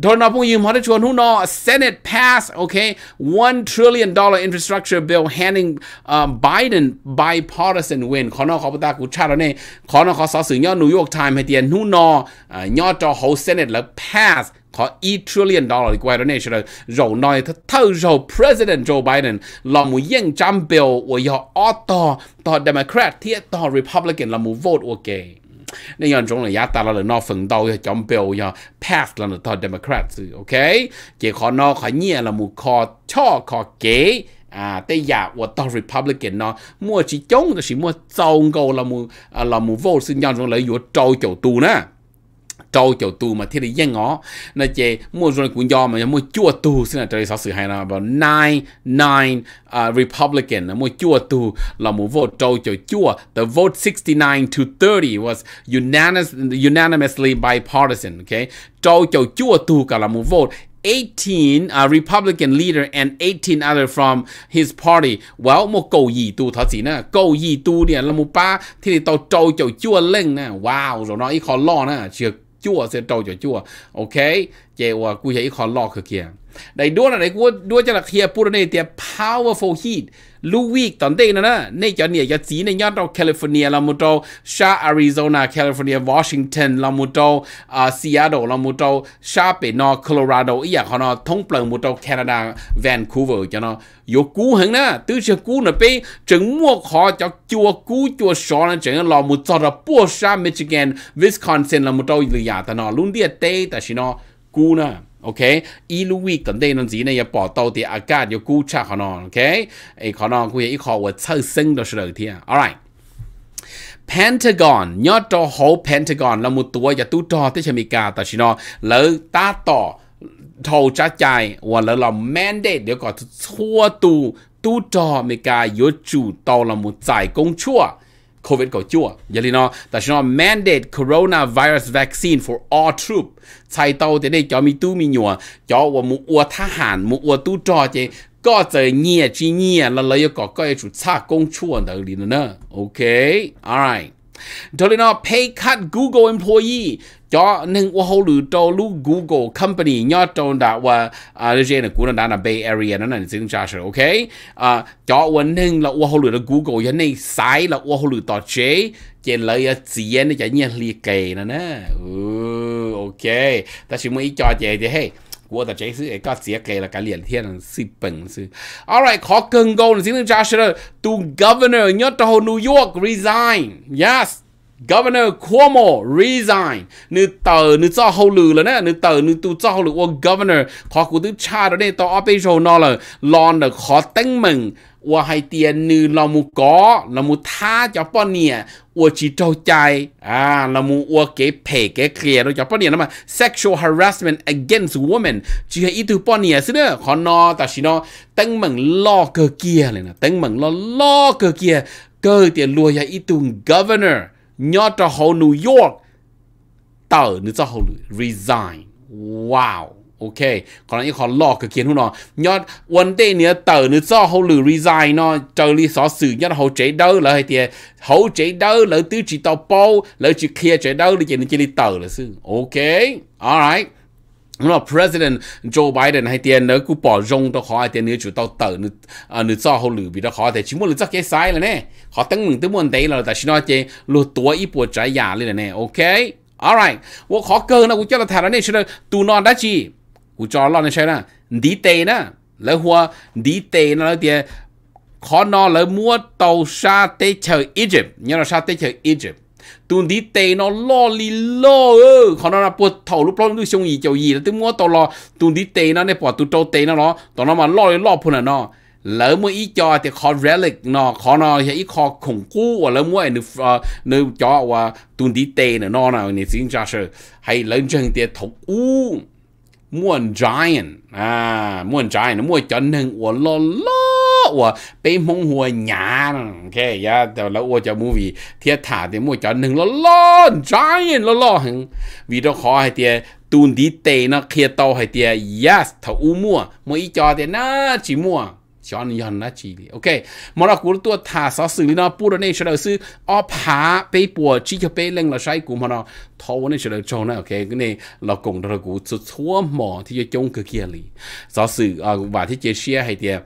Donald Pung Hot Chuan Hu No Senate passed okay one trillion dollar infrastructure bill handing um, Biden bipartisan win. Khó nó khó bắt cú cha đó nè. Khó nó khó sáu sự nhau New York Times hay tiền Hu No uh, nhau cho whole Senate là pass có e trillion dollar qua đó nè rồi rồi nói thật thâu rồi President Joe Biden là một dân trăm bill của họ auto to Democrat thiết to Republican là một vote okay nên yon trong là giá ta là nó phần đầu trong biểu yon path là nó democrat ok chỉ khó nó khó nhẹ là một khó cho khó kế à tây giả của tàu republican nó mua chỉ chống là chỉ mua trâu câu là mua là mua vô sinh yon trong là yếu kiểu tù nè câu kiểu tu mà thế thì giang ngó là chế mua rồi cũng do mà mua chua tu xin là trời sáu sự hay là vào nine nine uh, Republican mua chua tu là mua vote trâu kiểu chua the vote 69 to 30 was unanimous, unanimously bipartisan okay trâu kiểu chua tu cả là mua vote 18 uh, à, Republican leader and 18 other from his party. Well, một câu gì tu thật sự nè, câu gì tu đi là một ba thì tao trâu chầu chua lên nè. Wow, rồi nó ít khó lo nè, chưa chua sẽ cho chua ok chè qua cú dậy khó lo cực kìa Dai dua dai đua đua cha là khia pu ne tia powerful heat. Lu week ton de nè, ne cha nè, ya zi ne ya đâu California la mu to sha Arizona, California, Washington la mu to Seattle la mu to sha pe no Colorado ya ko no thong plang mu to Canada, Vancouver cho nó yo cú hơn nè, từ sẽ cú nè pe chừng mua họ cho chua cú chua sọ là chừng lo mu cho ra bua sha Michigan, Wisconsin la mu to lu ta nó luôn dia te ta shi nó cú nè. OK，一路为等待侬自己呢要报道的阿家要观察可能 OK，哎可能可以一考我测身都是那天，All right。Pentagon ยอดจอโฮ Pentagon ละมุตัวอย่าตู้จอที่ชมิกาแต่ชิโนเลิกตาต่อโทรจ้าใจว่าแล้วเรา mandate เดี๋ยวก่อนทั่วตูตู้จอเมกายุจูตอละมุจ่ายกงชั่ว COVID có chua. Giờ thì nó, ta sẽ nói mandate coronavirus vaccine for all troops. Chạy tàu thì đây, cho mi tu mi nhua, cho wa mu ua tha hàn, mu ua tu trò chế, có thể nhẹ chi nhẹ là lấy có cái chủ cha công chua đó đi nữa. Ok, alright cho nên Dolina pay cut Google employee cho nên qua hầu lử cho lu Google company nhớ cho đã qua à cái gì này cũng ở Bay Area nó là chính xác rồi ok à cho vấn nên là qua hầu lử là Google cái này sai là qua hầu lử tao chế trên lấy à chỉ anh cái nhà liệt kê nè nè ừ, ok ta chỉ muốn cho chị thì hey 我的这是会个自己给了个连天是本事。All right，考更高，你今天假设了，do governor，你要到 New York resign，yes。Governor Cuomo resign นึกเตอนึกจ้าเขาลือแล้วนะนึกเตอนึกตูจ้าเขาลือว่า Governor ขอกูตึชาแล้วเนี่ยต่อไปโชว์นอเลยลอนเดขอตั้งมึงว่าให้เตียนนึอเรามูกอเรามูท่าจะป้อนเนี่ยอวจีเจ้าใจอ่าเรามูอวเก๋เพ่เก๋เคลียร์เราจะป้อนเนี่ยนะมา sexual harassment against women จีให้อีตูป้อนเนี่ยซึ่งเนี่ยขอนอแต่ชินอตั้งมึงล่อเกเกียเลยนะตั้งมึงล่อล่อเกเกีย เกอเตียนรวยยาอีตู governor nhớ cho họ New York tờ nữa cho họ resign wow ok còn lại họ lo cái kiến nó nhớ one day nữa tờ nữa cho họ lử resign nó trời lý xó xử nhớ họ chế đâu là hay tiền họ chế đâu là tứ chỉ tàu bao là chỉ kia chế đâu là chỉ là chỉ tờ là sư ok alright nó president Joe Biden hay tiền nữa cứ bỏ rong đó khó hay tiền nữa chủ tờ nữa à nữa cho lử bị đó khó thì chỉ muốn lựa chọn cái sai là nè khó tăng mình tới muốn đấy là tại sao chứ lừa tuổi ít trái giả là nè ok alright wo khó cơ nó cũng cho là thằng đó nè chứ tu non đã chi cũng cho lo này sao nè đi tê nè lỡ hoa đi tê nó tiền khó nó lỡ mua tàu sa tê chờ Egypt nhớ là sa tê chờ Egypt tuần đi tê nó lo li lo ơ ừ, là buộc thầu lúc đó tôi xong gì chầu gì là tôi mua tàu lo tuần đi tê nó này bỏ tôi trâu tê nó nó nó mà lo lo phun là nó mua ý cho thì khó relic nó khó nó thì ít khó khủng cú và mua nữ nữ cho và đi tê nó nó nào này xin ra sơ hay lớn chân thì thục ม่วนจายน์อ่าม่วนจายน์ม่วนจันหนึ่งอวนลอล้อวไปมงหัวหยาโอเคยาแต่ละอวจะมูวีเทียถาเตียมวนจันหนึ่งลอลอจายน์ลอลอหึงวีดอคอให้เตียตูนดีเตนะเคลียโตให้เตียยัสถ้าอูมัวมวยอจอเตียนาจีมัว cho anh yon na chỉ ok mà là của tôi thả sáu xử nó bù được này sẽ đầu sư ở phá bê bùa chỉ bê lên là sai mà nó thâu này sẽ đầu cho nó ok cái này là cùng đó là của chúa mỏ thì cho chung cái kia lì sáu xử và thì chia sẻ hay tiền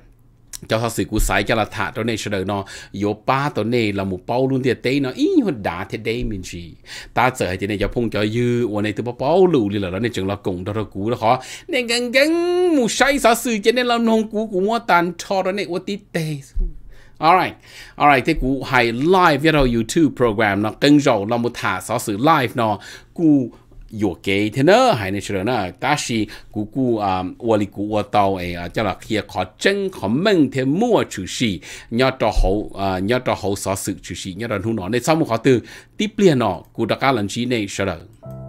cho họ sự cú sai cho là thả tao này sờ nó yo ba tao này là một bao luôn tiệt tây nó ý hơn đã thế đây mình gì ta sợ hay thế này cho phong cho dư วัน này này bao bao lù đi là đó này chừng là cùng đó cú đó khó nên gần gần mù sai sao sự cho nên là nông cú cú mua tàn cho đó này ô tít tây Alright, alright, thế cú hay live video YouTube program nó kênh rồi là một thả sao sự live nó cú 有给天呢，还能说呢，但是姑姑啊，我哩姑我到哎啊，叫了去考证考门天莫出事，要到好啊，要到好啥事出事，要到弄哪呢？咱们考到地边呢，姑大家人去呢，说了。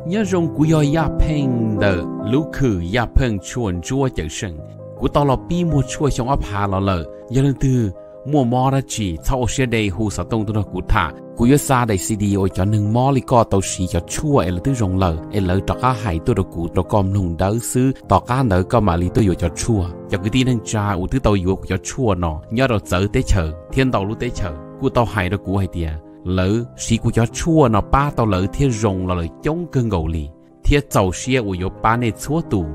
nhớ rong của yo ya peng de lu khử ya peng chuồn chua chữ sừng của tao là pi mua chua trong ấp hà lò lợ giờ lần từ mua mò ra chỉ thao xe đây hù sở tông tôi nó cụ thả cụ yếu xa đây CD cho nâng mò lì co tàu xì cho chua em là rồng lờ em lỡ cho cá hải tôi cụ đồ com nung đỡ xứ tỏ cá nở co mà lì tôi cho chua cho cái tin hàng cha ủ tư cho chua nọ nhớ đồ chở tế chở thiên tàu lú cụ tàu hải đồ cụ hay tiề lỡ xì cụ cho chua nọ ba tàu lỡ thiên rồng là lỡ chống cơn lì thiên tàu xe ủ yếu nè chúa tù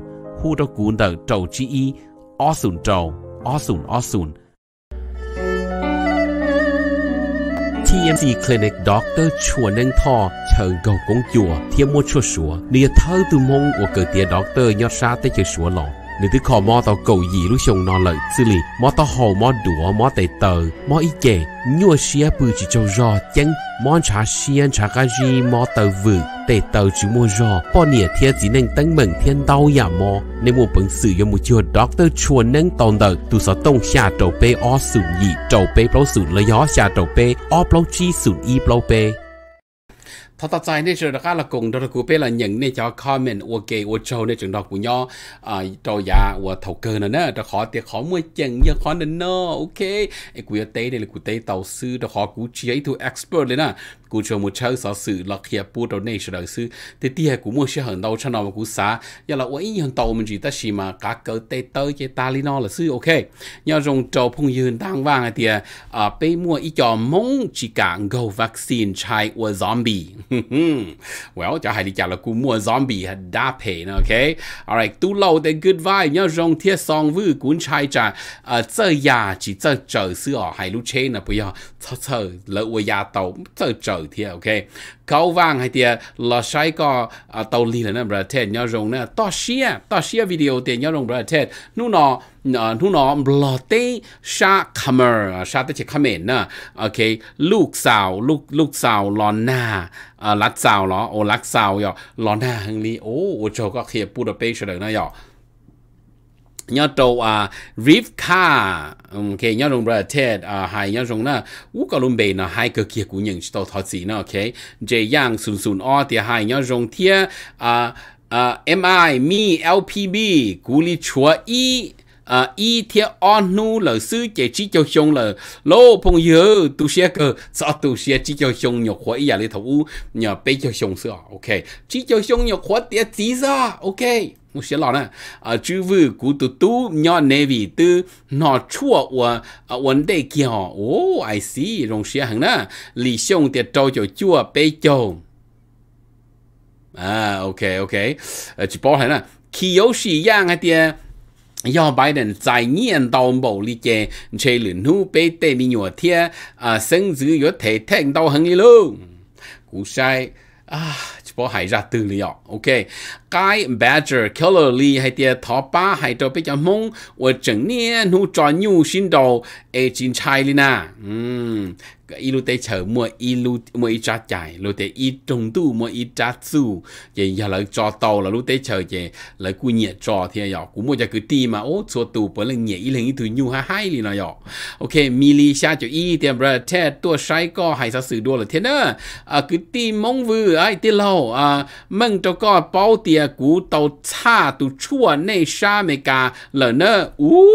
hù đồ cụ nở trầu chi y ó sùn trầu ó sùn ó TMC Clinic Dr. Chua Neng Tho chờ gầu cũng chùa thiên mua chua sủa nia thơ từ mong của cử tía Dr. nhọt xa tới chữ sủa lòng nữ tử khò mo tàu cầu gì lúc sông nó lợi xử lý mo tàu hồ mo đũa mo tệ tờ mo y chè nhua xia bự chỉ châu rò chân mo trà xiên trà cá gì mo tờ vự tệ tờ chỉ mua rò bao nịa thiên chỉ nên tăng mừng thiên đau ya mo nên mua bằng sự yo mua chưa doctor chuồn nên tồn tờ tu sở tông xa trầu bê o gì trầu bê bao sụn lấy gió xa trầu bê chi sụn y bao ถ้าตัดใจนี่จะก็ละกงดรกูเป็นละหนึ่งนี่จะคอมเมนต์ว่าเกย์ว่าโจนี่จึงดอกกูย่ออ่าตัวยาว่าเท่าเกินนะเนอะจะขอเตี๋ยขอมวยเจ๋งยังขอเนอะโอเคไอ้กูจะเตะเนี่ยกูเตะเต่าซื้อจะขอกูเชียร์ไอ้ทูเอ็กซ์เพรสเลยนะกูชวนมุชเชอร์สอสื่อลักเฮียปูตัวในสุดสื่อแต่ที่ให้กูมั่วเชื่อหันเอาชนะมากูสาอย่าละว่าอีหันโตมันจีตาชีมากาเกิดเตเตอร์เจตาลีนอละสื่อโอเคย่าจงโจพงยืนตั้งว่างไอเดียอ่าไปมั่วอีจอมงจีกางกูวัคซีนชายอวซอมบี้ well จะให้ดีจ่าละกูมั่วซอมบี้ดาเพนะโอเค alright ตู้เราแต่ goodbye ย่าจงเทียซองวือกุนชายจ่าเอ่อเจียจีเจอเจอสื่ออ๋อให้รู้เชนนะปุยอ๋อเจอเจอเลววยาเตาเจอเจอ ở thì ok cao vang hay thì là sai có à, tàu lì là nè thế nhau rồng nè to xia à, to xia à video thì nhau rồng thế nu nó nu nó là tê sa camera sa tê chỉ camera nè ok lúc sau lúc lúc sau là na lát sau nó ô lát sau rồi là na hàng lì ô ô cho có khi bù đắp bê được nè rồi nhớ đầu à rip ca ừ, ok nhớ rồng ra thế à hai nhớ rồng na u cả luôn bề na hai cái kia cũng nhận tàu thọ gì na ok dễ dàng sùn sùn o thì hai nhớ rồng thì à à mi lpb cú Chua chúa e à y thia on nu lở sư chế chi cho xong lở lô phong dơ tu xe cơ cho tu xe chi cho xong nhọc khóa y à lê thấu u nhờ bê cho xong sữa ok chi cho xong nhọc khóa tía tí ra ok một xe lọ nè à chữ vư cú tu tu nhỏ nè vì tư nó chua và vấn đề kia oh I see rong xe hằng nè lì xong tiệt trâu cho chua bê cho à ok ok à, chỉ bảo thế nè Kiyoshi yang hay tiệt 要拜登在年到某里间，却轮到被对面热天啊，甚至越提听到很哩咯，古晒啊，这波还热得了，OK。cái badger killer li hay tia thọ ba hay cho bây giờ mong và chẳng nè nu cho nhu xin đồ e chín chai li na um cái lu tế chờ mua y lu mua y cha chạy lu tế y trùng tu mua y cha su vậy giờ lại cho tàu là lu tế chờ vậy lại cú nhẹ trò thì giờ cú mua cho cứ ti mà ô số tù bởi là nhẹ y lên y thứ nhu ha hai li nào giờ ok mili xa cho y tiền bờ thế tua sai co hay sao sự đua là thế nữa à cứ ti mong vừa ai ti lâu à mừng cho co bao tiền chia cú tàu xa tu chua nay xa mê cả lỡ nơ u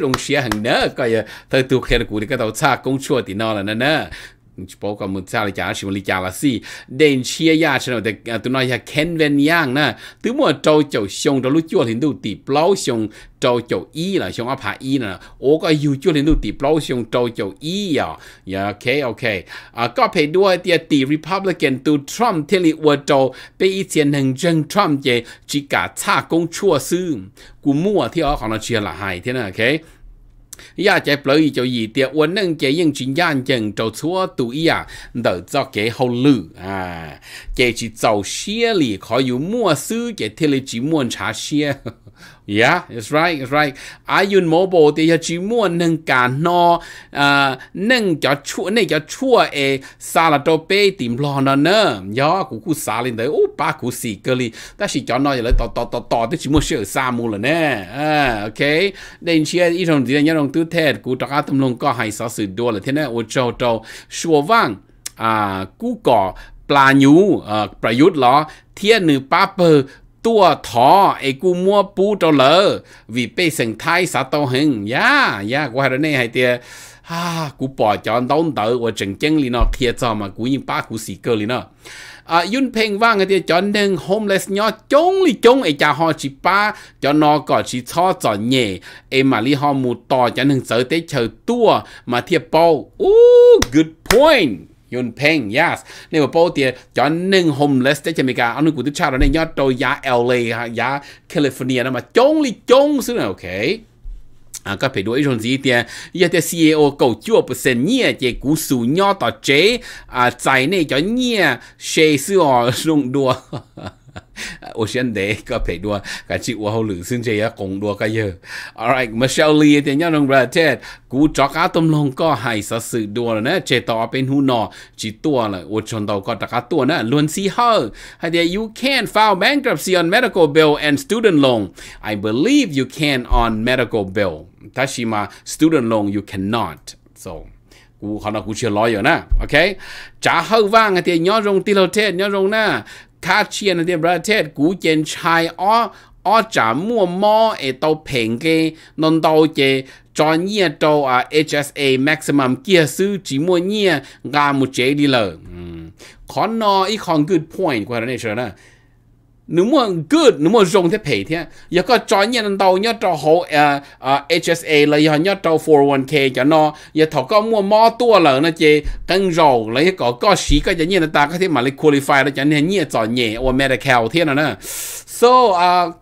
rong xia hằng nơ coi giờ à. thời tu khen cú đi cái tàu xa công chua thì nó là nơ nơ 包括么家里家什么里家了是，电器呀什么的啊，都那些看文样呢，都么照就上着路脚领都地不老上照就一了，上阿怕一呢，我个有脚领都地不老上照就一呀，呀 OK OK 啊，ก็ไปด้วยเดียดี Republican ตัว Trump ที่ลีวัวโจไปอีเจียนหนึ่งจัง Trump เจจิกาชากงชั่วซึ่งกูมั่วที่อ๋อของเราเชียร์ละหายที่นั่นโอเค呀，这不易就一点，我能这用军眼睛做错都一样，都做给好路啊，这去做些里可有莫事，这天里只莫查些。Yeah, it's right, it's right. I use mobile thì giờ chỉ muốn nâng cả no. À, nâng cho chua nâng cho chua e xả là đồ bê tìm lo nó nè. Yo, cú cú xả lên đấy, ô ba cú xì cơ li. Ta chỉ cho no giờ lấy to to to to thì chỉ muốn sửa sa mu là nè. À, ok, nên chia ít trong gì là nhau trong tư thế cú cho các tâm lòng có hay sáu sự đua là thế này. Ô châu châu, sửa vang. À, cú cỏ ปลาหนูเอ่อประยุทธ์เหรอเทียนหนึ่งป้าเปอร์ตัวทอไอ้กูมัวปูเจ้าเลยวิเป้เสียงไทยสาตหึงยายากว่าเนี่ยให้เตียฮ่ากูปอจอนต้นเต๋อว่าจริงจริงลีเนาะเคียจอมากูยิงป้ากูสีเกลีเนาะอ่ะยุ่นเพลงว่างไอ้เตียจอนหนึ่งโฮมเลสเนาะจงลีจงไอ้จ่าฮอชิป้าจอนนอก่อชิช่อจอนเย่ไอ้มาลีฮอมูต่อจอนหนึ่งเสอเตเชอตัว มาเทียบเป้าอู้ good point ยุนเพ่งยาสนี่ว่าโปเตียจอนหนึ่งโฮมเลสได้จะมีการเอาหนึ่งกุตุชาเราในยอดโตยาเอลเลยฮะยาแคลิฟอร์เนียนะมาจงลิจงซึ่งโอเค啊，佮譬如一種字啲，一啲 CEO 夠做不成嘢，即股數 nhỏ 到這啊，在內就嘢，誰是我弄多？โอเชียนเดย์ก็เพดัวกันชิวเขาหรือซึ่งเจียกงดัวก็เยอะ alright ชลลีเตียนยอดงประเทศกูจอกอาตมลงก็ให้สสืดัวนะเจต่อเป็นหูนอจิตัวเลยโอชนเตาก็ตะกัตัวนะลวนซีเฮอให้เดีย you can file bankruptcy on medical bill and student loan I believe you can on medical bill ถ้าชิมา student loan you cannot so กูเขานากูเชื่อรอยอยู่นะโอเคจะาเฮาว่างไอเดียย้อนลงติรลเทศย้อนลงหน้า卡切那点不贴古建拆哦。ở trả mua mò ở tàu bình cái tàu cái chọn nhẹ tàu HSA maximum kia sư chỉ mua nhẹ gà một chế đi lờ có nó còn good point của nó nếu mà good nếu mà dùng thế phải thế giờ có cho nhân đầu nhớ cho hộ à, à, HSA là giờ nhớ cho 401k cho nó giờ thọ có mua mò tua là nó chế cân rồi lấy có có sĩ có cho nhân ta có thể mà lấy qualify đó cho nên nhẹ cho nhẹ or medical thế nào nè so uh,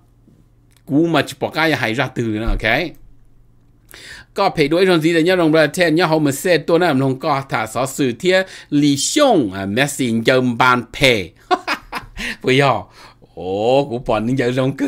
cú mà chỉ bỏ cái hay ra từ nữa ok ก็เพด้วยรนซีเดียรงประเทศเนี่ยเขามาเซตตัวนั้นลงก็ถ้าสอสื่อเทียลีชงอ่ะเมสซิงเยิมบานเพ不要 Oh, của bọn nhưng giờ rong cơ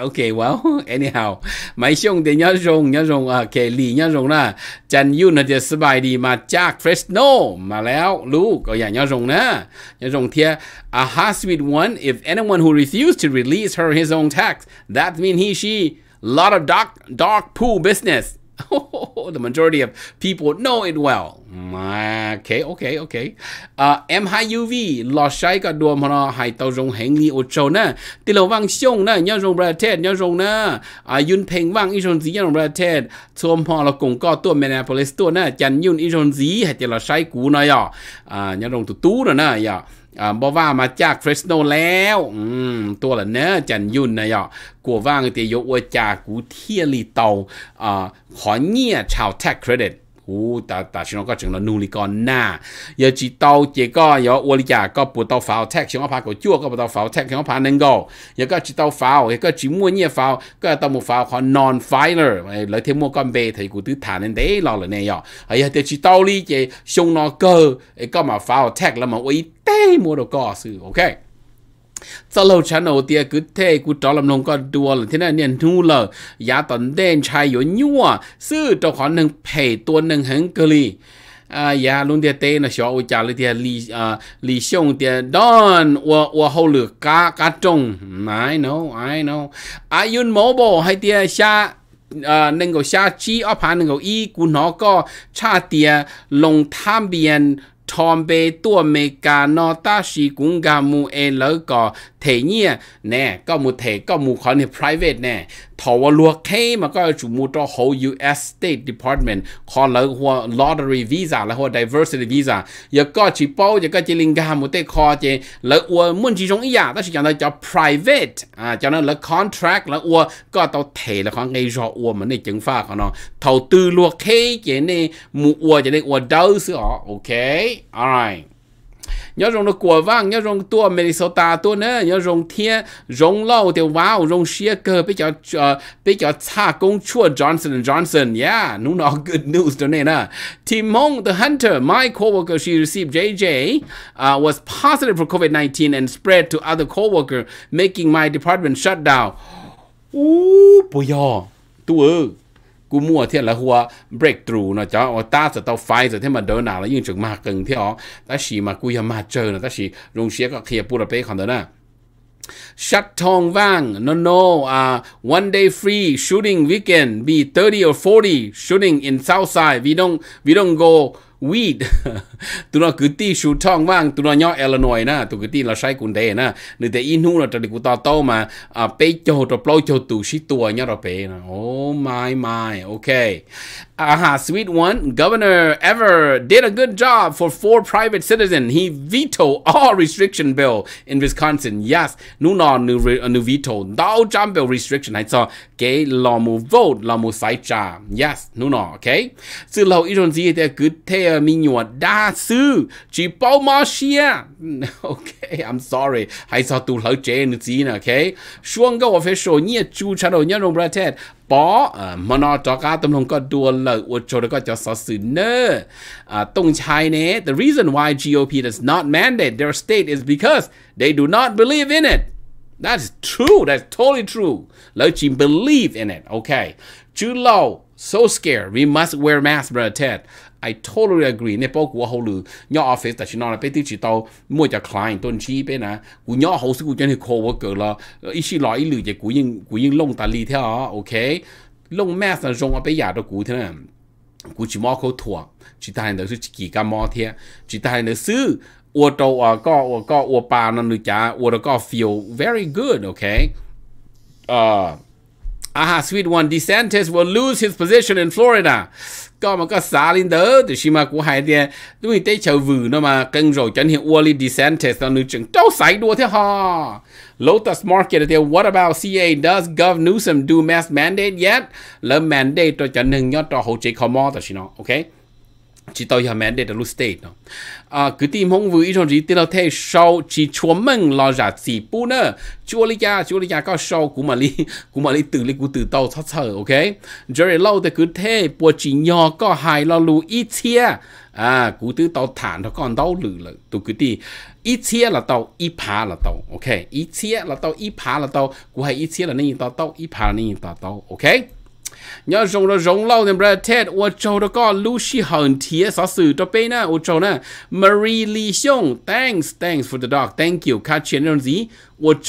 Ok, well, anyhow. Mấy xong thì nhớ rong, nhớ rong, Okay, kể lì nhớ rong là Chân yu nà chè sơ bài đi mà chạc Fresno. Mà léo, lú, có dạ nhớ rong nè. Nhớ rong thia, a hot sweet one, if anyone who refused to release her his own tax, that mean he, she, lot of dark, dark pool business. the majority of people know it well. okay, okay, okay. À, em hai UV lo sai cả đùa mà nó hai tàu rong hẹn li ô châu nè. Tỷ lệ vang xiong nè, nhau rồng bra tết, nhau rồng nè. À, yun peng vang ít rong gì nhau rồng bra tết. Thôm họ là cùng có tua Minneapolis tua nè, chẳng yun ít rong gì hay tỷ lệ sai cú nè À, nhau rồng tu tu nè nè yà. บ่ว่ามาจากเฟรสโนแล้วตัวละเนอจันยุนนะยอกัวว่างเตียอวจากูเทียลีเตาขอเงี่ยชาวแท็กเครดิต cú ta ta chỉ nó có chừng là nụ con na giờ chỉ tàu chỉ có giờ ô lì giả có bộ pháo tech chỉ nó phải có chua có bộ tàu pháo tech chỉ nó phải nên go giờ có chỉ tàu pháo giờ có chỉ mua nhiều pháo có tàu mua pháo họ non fire lấy thêm mua con bè thì cú tứ thả nên đấy lo là này giờ giờ thì chỉ tàu lì chỉ xong nó cơ có mà pháo tech là mà uy tê mua đồ có sự ok sau lâu chán đầu tiên cứ thế cứ cho làm nông có đua là thế này nên thu lờ giá tận đen chai yếu nhua sư cho khó nâng pay tuần nâng hứng cơ li à ya dạ, luôn tiền tê là xóa ôi chả lấy tiền lì à lì xong tiền đòn và và hậu lược cá cá trông I know I know à yun mobile hay tiền xa à nâng cầu xa chi ở pan nâng cầu y cú nó có cha tiền long tham biển ทอมเปตัวเมกานอตาชีกุงกามูเอเลกอ thể nhia nè có một thể có một khoản này private nè thầu luộc khi mà có chủ mua cho whole US State Department khó là hoa lottery visa là hoa diversity visa giờ có chỉ bao giờ có chỉ linh ga một tê khó chế là hoa muốn chỉ trong ý à đó là cho private à cho nên là contract là hoa có tàu thể là khoảng ngay rõ hoa mà này chứng pha của nó thầu tư luộc khi chế này mua hoa chế này hoa đâu sữa ok alright nhớ ง o ัว nó của vang nhớ rong ซ u a Minnesota tua nữa nhớ rong thiên rong lâu t ก ì wow rong xia cơ bây giờ bây giờ c h ั c จอห์นสัน o h n s o n Johnson yeah n good news ตัว đó nè nè Timon the hunter my coworker she received JJ uh, was positive for COVID-19 and spread to other coworker making my department shut down อู้ปุยอตัวกูมั่วเทียนละหัว breakthrough นะเจ้าอ๋ตาจะเอาไฟจะเทียมาเดินหนาแล้วยิ่งจึงมาเกิงเที่อ๋อแต่ฉีมากูยังมาเจอนะแต่ฉีลงเชียก็เคลียร์ปูระเป้อำเดินนะชัดทองว่าง no no uh, one day free shooting weekend be 30 or 40 shooting in south side we don't we don't go weed ตัวน้อคือตีชูท่องว่างตัวน้อย่อเอลนอยนะตัวคือตีเราใช้กุนเดนะหรือแต่อินหูเราจะดิกูต่อโตมาอ่าไปโจทย์เราปล่อยโจตุชิตัวเนี่ยเราไปนะโอ้ไม่ไม่โอเค Aha, sweet one. Governor Ever did a good job for four private citizens. He vetoed all restriction bill in Wisconsin. Yes, nu nó nu, nu veto. No jam bill restriction. I saw. cái lo mu vote, lo mu sai jam. Yes, no nó, okay? Sự lâu ít rộn gì thì cứ thế mi nhuột đa sư. Chỉ bao mà xia. Okay, I'm sorry. I saw tù lỡ chế nữ gì nè, okay? Shuang gấu official nhẹ chú chá đầu nhớ rộng bà tết. ប៉មណតកាទំលងក៏ដួលលើអ៊ុចរក៏ចសសិនតងឆៃណេ the reason why GOP does not mandate their state is because they do not believe in it that's true that's totally true លើជី believe in it okay ជូឡោ so scared we must wear mask brother Ted I totally agree. Nè bao của hậu lử nhỏ office tại nó là bé tiêu chỉ tao mỗi cho client tuần chi bé nè. Cú nhỏ hậu sự cú cho nên coworker là ít xí lọ ít lử chỉ cú yên cú yên lông ta li theo à, ok. Lông math là rong ở bé giả đó cú thế này, Cú chỉ mò khâu thua. Chỉ ta hành đó chỉ kỳ cả mò thế. Chỉ ta hành ờ, ờ, đó sư อัวโตอ่ะก็อัวก็อัวปลานั่นหรือจ้าอัวแล้วก็ feel very good OK, uh Aha, sweet one. DeSantis will lose his position in Florida có mà có xa lên đó thì mà của hai đứa đúng thấy chờ vừ nó mà cân rồi chẳng hiện Wally DeSantis nó nữ chừng đâu xảy đua thế ha Lotus Market thì what about CA does Gov Newsom do mask mandate yet? Lỡ mandate cho chẳng hình nhớ cho hỗ trợ khó mò ta xin nó, ok? chỉ tao hiểu mẹ để được state nó à cứ tìm không vui trong gì thì là thế sau chỉ chúa mình lo giả gì bu nữa chúa lý gia chúa lý gia có sau cũng mà lý cũng mà lý từ lý cũng từ tao thoát thở ok rồi lâu thì cứ thế bộ chỉ nhỏ có hai lo lù ít chia à cũng từ tàu thản nó còn đau lử lử tụ cứ đi ít chia là tàu, ít phá là tàu, ok ít chia là tàu, ít phá là tàu, cũng hay ít chia là nên tao tàu, ít phá là nên tao tàu, ok ย้อาจงเราจงเล่าในประเทศอโจแล้วก็ลูชิฮันเทียสสื่อตัวเป็นนะอโจนะมารีลีชง thanks thanks for the dog thank you ค่าเชีนเรื่องสีอโจ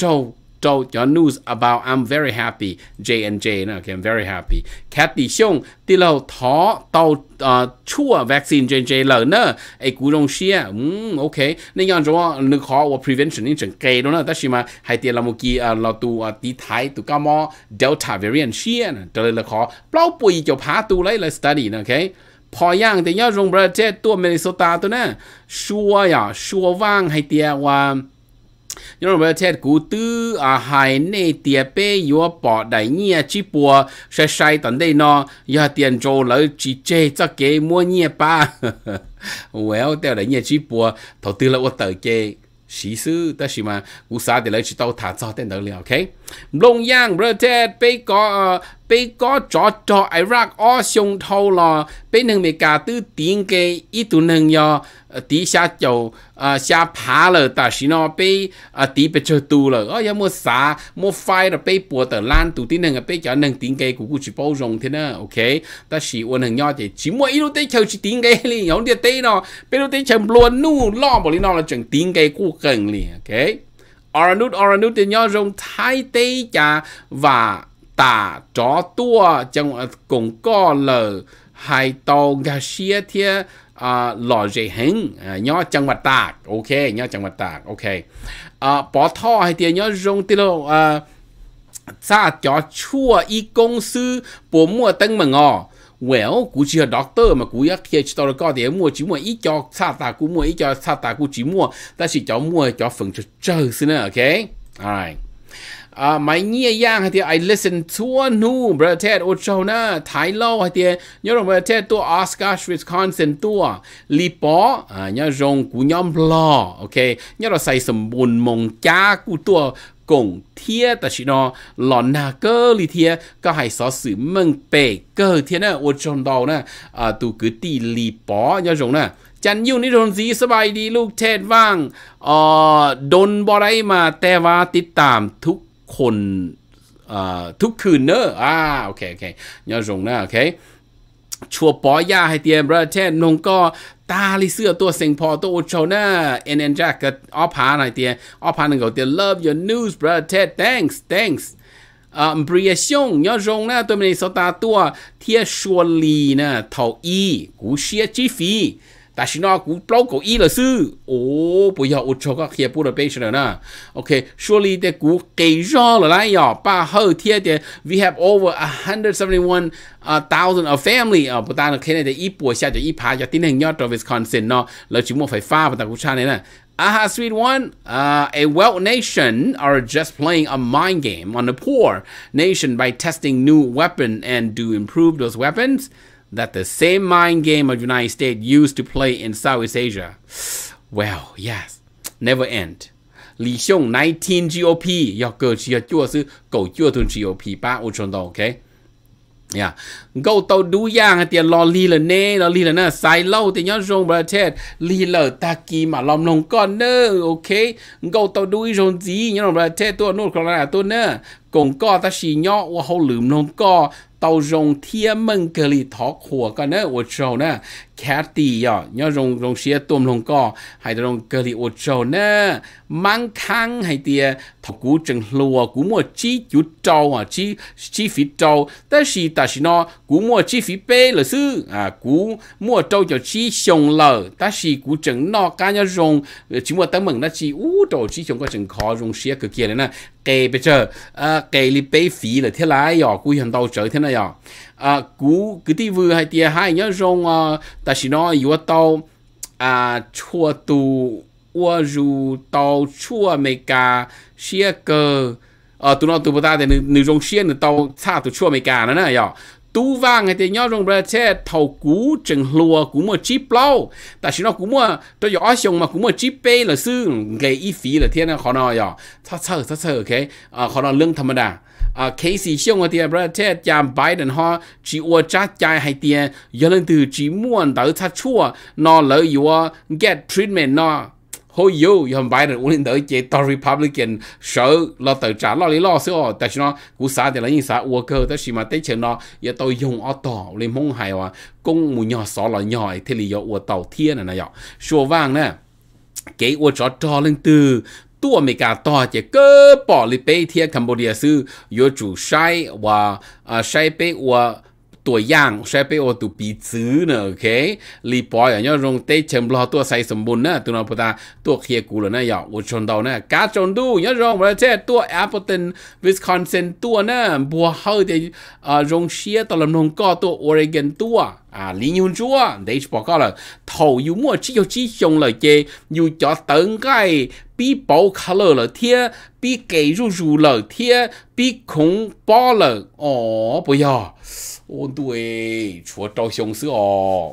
So your news about I'm very happy J and J okay I'm very happy Kathy Xiong ti lâu thó tàu ờ, chua vaccine J and J lờ nè ai cú rong xia um à? ok nên yon cho nước khó và prevention nên chẳng kê đó nè ta xí mà hay tiền là một kỳ ờ, là tu ờ, tí thái tu cao mò delta variant xia à nè trở là khó bao bùi cho phá tu lấy là study nè okay พอย่างแต่ยอดรงประเทศตัวเมนิโซตาตัวนั้นชัวอย่าชัวว่างให้เตียว่ายนเบเทศกูตื้ออาหายในเตียเปยัวปอดได้เนี่ยจีปัวใช้ใช้ตอนได้นอยาเตียนโจแล้วจีเจจะเกมัวเนี่ยป้าเวลเตียวได้เนี่ยจีปัวถอตื้อแล้วว่าเตอเกสีซื้อแต่สิมากูสาเดี๋ยวเลยจีเต้าถาจอเต้นเดี๋ยวเลยโอเค lông yang bro thế bây có bây có Iraq ở sông thâu là bây nâng mẹ cả tư tiếng cái ít tụ nâng tí xa chầu xa phá lờ ta xin nó tí bây chờ tù lờ ở yo mua xá mua phai là bây bùa tờ lan tụ tí nâng bây cho nâng tiếng cái của cụ chỉ thế nữa ok ta chỉ uốn nâng yo thì chỉ mua ít lúc tới chỉ tiếng cái li nhóm đi tới nó bây lúc tới luôn nu lo bỏ li là chuẩn tiếng cái cụ cần li ok Oranut Oranut thì nho rong thái tê cha và tà chó tua trong cũng có lờ hai tàu gà xia thia à, lò dễ hình à, chẳng mặt tạc ok nhó chẳng mặt tạc ok à, bỏ thọ hay thì nhó rong tí lô à, xa chó chua y công sư bố mua tân mà ngò well cú chỉ là doctor mà cú yak kia chỉ tao có để mua chỉ mua ít cho sa ta cú mua ít cho sa ta cú chỉ mua ta chỉ cho mua cho phần cho chơi xin nữa ok alright à mấy nhia yang hay thì I listen to nu brother Ted ô châu na Thái Lao, hay thì nhớ rồi brother Ted tua Oscar Wisconsin tu li po à nhớ rồi cú nhóm lo ok nhớ rồi say sầm bùn mong cha cú tua cổng thia ta chỉ nó lò na cơ li thia có hay xó sự mừng bể cơ thiên nè ô châu đầu nè à tụ cứ tì li po nhớ rong nè จันยุ่งนี่โดนสีสบายดีลูกเทศว่างอ่อดนบ่ได้มาแต่ว่าติดตามทุกคนทุกคืนเนอะอ่า โอเค โอเคยอดรงนะโอเค ชัวปอยาให้เตียมประเทศนงก็ตาลิเสื้อตัวเซ็งพอตัวโชน่า เอ็นเอ็นจักก็อ้อพาหน่อยเตียอ้อพาหนึ่งก็เตีย love your news ประเทศ thanks thanks อ่าบริยชงยอดรงนะตัวมันสตาตัวเทียชวนลีนะเท่าอี กูเชียจีฟี但是呢，我包狗一了是，哦，不要我做个黑布的背上呢。OK，说了的股给上了来呀，把后天的 we have over a hundred seventy one 啊 uh, thousand a family 啊，不但呢，现在的一波下就一趴就今天要到 Wisconsin 呢，แล้วจุดมุ่งไฟฟ้าประตูชาเนี่ยนะ Aha, sweet one. Uh, a wealth nation are just playing a mind game on the poor nation by testing new weapon and to improve those weapons that the same mind game of the United States used to play in Southeast Asia. Well, yes, never end. Li Xiong, 19 GOP. GOP, okay? yeah go to do yang at the lo li le ne lo li le na sai lo te nyong song bra the li le ta ki ma lom nong ne okay go to do yong ji nyong bra the to no ko la to ne gong ko ta shi nyong wo ho lum nong 到用天门格里讨火个呢，我之后呢，Cathy yo nhớ rong rong xia tôm long co hay rong cơ thì trâu nè mang khang hay tia thọc cú chừng lùa cú mua chi chú trâu à chi chi phí trâu ta xì ta xì nó cú mua chi phí bê là sư à cú mua trâu cho chi xong lờ ta xì cú chừng nó cá nhớ rong chỉ mua tấm mừng nó chi u trâu chi xong có chừng khó rong xia cực kia này nè kề bây giờ à kề li bê phí là thế lái yo cú hiện đâu trở thế này yo à cú cái tí vừa hay tia hai nhớ rong à ta chỉ nói yếu tao à chua tu ua dù tao chua mày cả xia cơ à ờ, tụi tu tụi ta thì nữ rong xia nữ tao xa tu chua mày ca nữa nè nhở dạ. tu vang hay thì nhớ rong bờ che thầu cú chừng lùa cú mua chip lâu ta chỉ nói cú mua tôi gió xong mà cú mua chip bay là sư gây ít phí là thiên là khó nói nhở sao sao sao ok à khó nói lương thầm đà à cái gì xong rồi thì bây giờ chạm bài đến họ chỉ ở chắc chạy hay tiền giờ lên từ chỉ muốn tới thắt chua nó lợi yếu, ờ, get treatment nó hôi yêu giờ bài đến uống tới chế to republican show, lo tự trả lo lý lo xíu ờ, tại sao nó cú xã thì là như xã worker tới khi mà tới chừng nó giờ tôi dùng ô tô lên mong hay hòa công mù nhỏ xó là nhỏ thì lý do ô tàu thiên này này ạ dạ. số vàng nè cái ô chó trò lên từ ตัวเมกาต่อเจก็ปอลิเปเทียคัมโบเดียซื้อโยจูใช้ว่าอาใช้ไปว่าตัวอย่างใช้ไปโอตุปีซื้อเนอะโอเครีปอยอย่างนี้ลงเตเชมรอตัวใส่สมบูรณ์นะตัวนอพตาตัวเคียกูเลยนะอย่าอุชนเดานะกาจนดูอย่างรองประเทศตัวแอปเปิลตันวิสคอนซินตัวนะบัวเฮาเดอ่ารงเชียตลำนงก็ตัวออริเกนตัว啊，林永珠啊，你是报告了，头有么只有只上了这，有叫等盖比包卡了了贴，比给入入了贴，比空包了哦，不要。ôn tuổi chúa trâu xuống sữa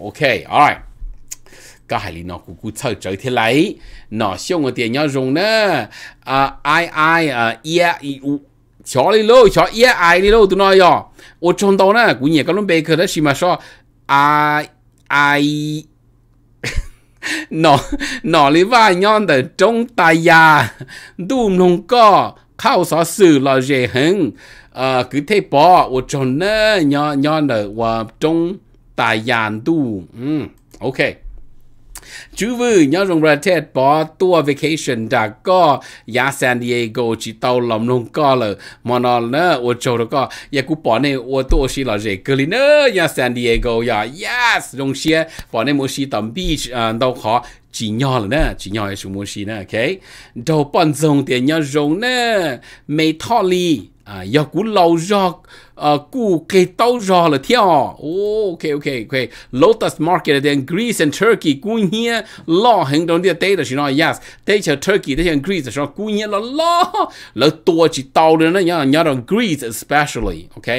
ok alright cái hải lý nó cũng cũng thở trời thế lấy nó xong rồi tiền nhau dùng à ai ai à ia chó đi lô chó ia ai đi lô tụi nói rồi ô trong đó nè cũng nhiều cái lúc bây đó xí mà sao ai ai nó nó lý vai nhau để trong tay ya đùm không có khao sở sự là ờ cứ thế bỏ ở trong nó nhỏ nhỏ nữa và trong tài giàn tu um, ok chú vư nhớ rằng là thế bỏ tour vacation đã có ya San Diego chỉ tàu lòng nông có là mà nó nữa ô châu đó có ya dạ, cú bỏ này ô tô xí là gì cứ nữa ya San Diego ya dạ, yes rong xe bỏ này mua xí tầm beach à đâu khó chỉ nhỏ là nè chỉ nhỏ là chúng mua xí nè ok đầu bọn rồng thì nhớ rồng nè mấy thọ li à do cú lâu do à cú cái tàu do là theo ok ok ok Lotus Market then Greece and Turkey cú nhia lo hành động địa tây là chỉ nói yes tây chờ Turkey tây chờ Greece là cú nhia là lo là tua chỉ tàu nữa nhá nhá đồng Greece especially ok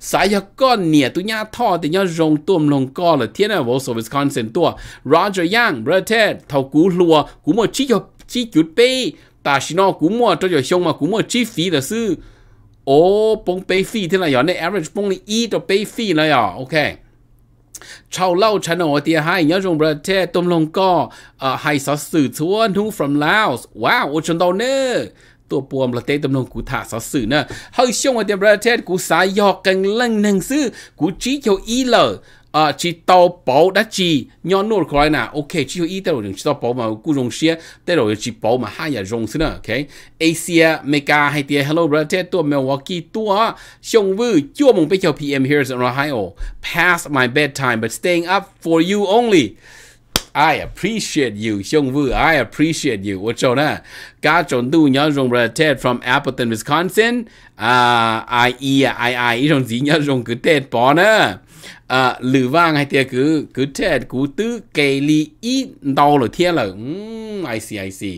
sai giờ con nhia tụi nhá thì nhá rong tuom lồng co là thiên là vô số Wisconsin tua Roger Young Brother thầu cú lùa chỉ cho chỉ chút bê ta chỉ nói cú mua cho cho xong mà cú mua chi phí là sư โอ้ปงเปย์ฟีที่ไหนอย่างใน average ปงนี่อีตัวเปย์ฟีเลยอ่ะโอเคชาวเล่าชนโอเดียให้ยอดงประเทศตุ่มลงก็เอ่อให้สอสื่อทวนทุ่ง from Laos ว้าวโอชันโตเนอตัวปวมประเทศตุ่มลงกูถ่าสอสื่อเนอเฮ้ยช่วงวันเดียประเทศกูสายหยอกกันเล่งหนึ่งซื้อกูจีเขียวอีเล์ à chỉ tàu bảo đã chỉ nhỏ nô khỏi nè ok chỉ có ý tàu đừng chỉ tàu bảo mà cú rong xe tàu rồi chỉ bảo mà hai giờ rong xin ok Asia Mega hay tiền hello brother tua Milwaukee tua xong vư chua mong bây giờ PM here in Ohio past my bedtime but staying up for you only I appreciate you, Xiong Wu. I appreciate you. What's your name? Ga Chon Du Nyan Rong Brother Ted from Appleton, Wisconsin. Uh, I E I I Rong Zi Nyan Rong Gu Ted Bonner à lử vang hay tiếc cứ cứ thế cứ tư kê li ít đau rồi tiếc là um I see I see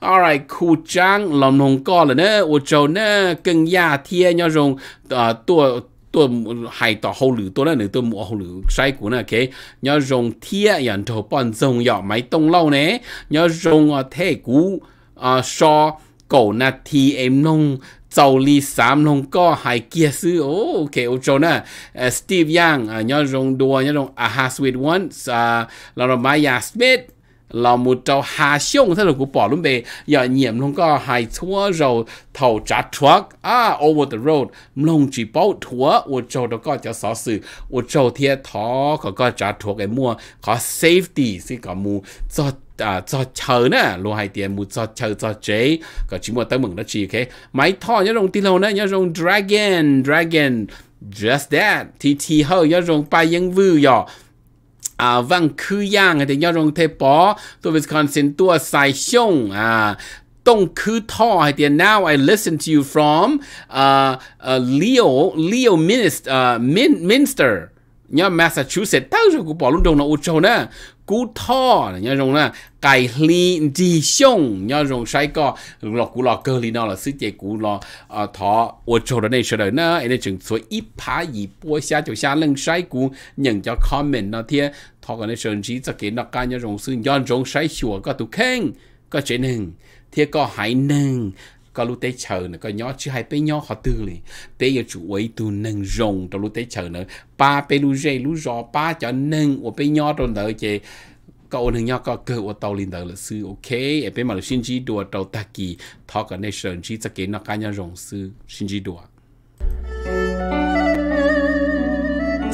alright khu trang lòng nông co là nè ô châu nè cưng ya tiếc nhau dùng à tua tua hay tỏ hậu lử tua nè tua mua hậu lử sai của nè kế nhau dùng tiếc, yàn thầu bọn dùng yọ máy tông lâu nè nhau dùng à, thế cú à so cổ na thì em nông 就呢三龍哥係傑斯哦，OK，我做呢誒 oh, oh, ah, uh, Steve Young 啊，一種多一種 Aha Sweet Ones 啊，然後 ah, Maya Smith。เรามุดเจ้าหาช่วงถ้าเรากูปอลุ่มเบอย่าเหยี่ยมลงก็หายทั่วเราเท่าจัดทรัคอ่า over the road ลงจีเป้าถั่วอวดเจ้าแล้วก็จะสอสื่ออวดเจ้าเทียท้อเขาก็จัดทรัคไอ้มั่วขอ safety สิกับมูจอดอ่าจอดเชอนะโลหายเตียมูจอดเชอจอดเจก็ชิมัวตั้งมึงนะจีโอเคไม้ท่อเนี่ยลงตีเรานะเนี่ยลง dragon dragon just that ทีทีเฮาเนี่ยลงไปยังวือยอ à vang khư yang thì nhau rong thế bó tôi Wisconsin tua sai xong à tông khư tho hay tiền now I listen to you from uh, uh, Leo Leo Minister uh, à, Min, Minster nhá Massachusetts tao rồi cũng bỏ luôn đồng nó ô châu nè cú thọ nhớ rồi là cài li di xong nhớ dùng sai co lọ cú lọ cơ li nó là sư chế cú lọ thọ ô chỗ đó này sửa đời anh ấy là chừng số ít phá gì bua xa chỗ xa lưng sai cú nhận cho comment nó thiệt thọ cái này sửa chỉ cho cái nó cái nhớ rồi sư nhớ rồi sai sửa có tụ khen có chế nưng thiệt có hại nưng có lúc tế chờ nữa có nhỏ chứ hai bé nhỏ họ tư lì tế giờ chủ ấy tu nâng rồng trong lúc tế chờ nữa ba bé lu dây lu rò ba cho nâng của bé nhỏ trong đợi chị có ổn nhau có cơ ổn tàu lên đời là sư ok ở bé mà là xin chỉ đùa tàu ta kỳ thọ cả nơi sơn chỉ sẽ cả nó cá nhân rồng sư xin chỉ đùa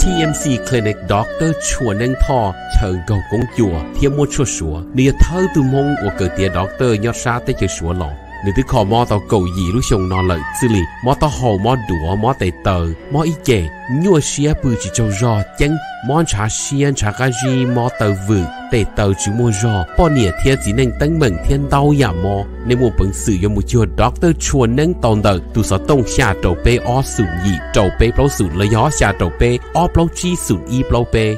TMC Clinic Doctor Chua Nâng Tho Chờ Cầu Công Chùa Thiên Mua Chua Sùa Nếu thơ từ mong của cử tía Doctor Nhó xa tới chơi Sùa Lòng nữ tử khò mo tàu cầu gì lúc sông nọ lợi xử lý mò tàu hồ mò đũa mò tệ tờ mò ý chè nhua xia bư chỉ châu rò chân mò trà xia trà gà gì mò tờ vự tệ tờ chỉ mua rò bỏ nịa thiên chỉ nên tăng mừng thiên đau giả mò nên mua bằng sự do một chùa doctor chùa nâng tồn đợi tụ sở tông xa trầu bê o sụn gì trầu bê bao sụn lợi gió xa trầu bê o bao chi sụn y bao bê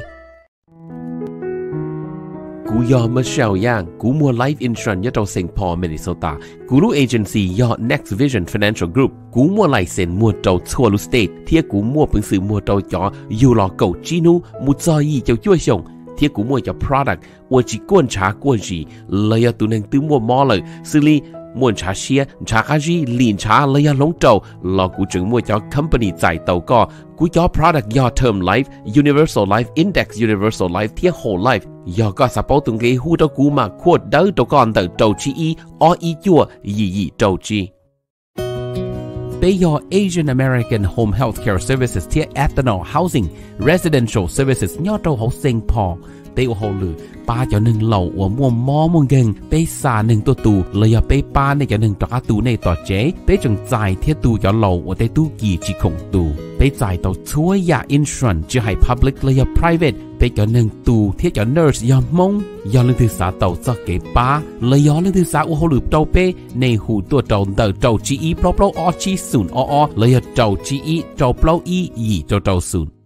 กูยอมมาเชลย่างกูมัว life insurance ยะเจ้าเซงพอ Minnesota กูรู้ agency ยอ Next Vision Financial Group กูมัวไลเซนมัวเจ้าทั่วลุสเตทเทียกูมัวปึงสื่อมัวเจ้าจออยู่หลอเก่าจีนูมุจอยีเจ้าจ้วยชงเทียกูมัวเจ้า product อวจีก้วนชาก้วนจีเลยตุนังตื้อมัวมอเลยสิลี muốn trả xe trả cá gì liền trả lấy ra lông trâu, lo cụ trưởng mua cho company giải tàu co cú cho product do term life universal life index universal life thiết whole life do có support tung cái hú cho cú mà quote đỡ tàu con tàu trầu chi y o y chua gì gì tàu chi Bây giờ Asian American Home Healthcare Services thiết Ethanol Housing Residential Services nhau tàu hậu sinh Paul ตวเาลือปาเจ้าหนึ่งเหล่าอัวม่วมมอมงเงเปสาหนึ่งตัวตูเลยอาไปปาในเจ้าหนึ่งตระตูในต่อเจ๊เปจงใจเทียตูเจ้าเหล่าอัวเตตู้กี่จีคงตูไปจ่ายต่อช่วยยาอินชรันจะให้ public เลยอา private ไปเจ้าหนึ่งตูเทียเจ้า nurse ยอมงยอนลืมสาเต่าจะเก็บปาเลยยอนลืมสาอัวหาลือเต่าเปในหูตัวเต่าเต่าเต่าจีอีเปล่าเปล่าออจีศูนย์ออเลยอาเต่าจีอีเต่าเปล่าอีอีเต่าเต่าศูนย์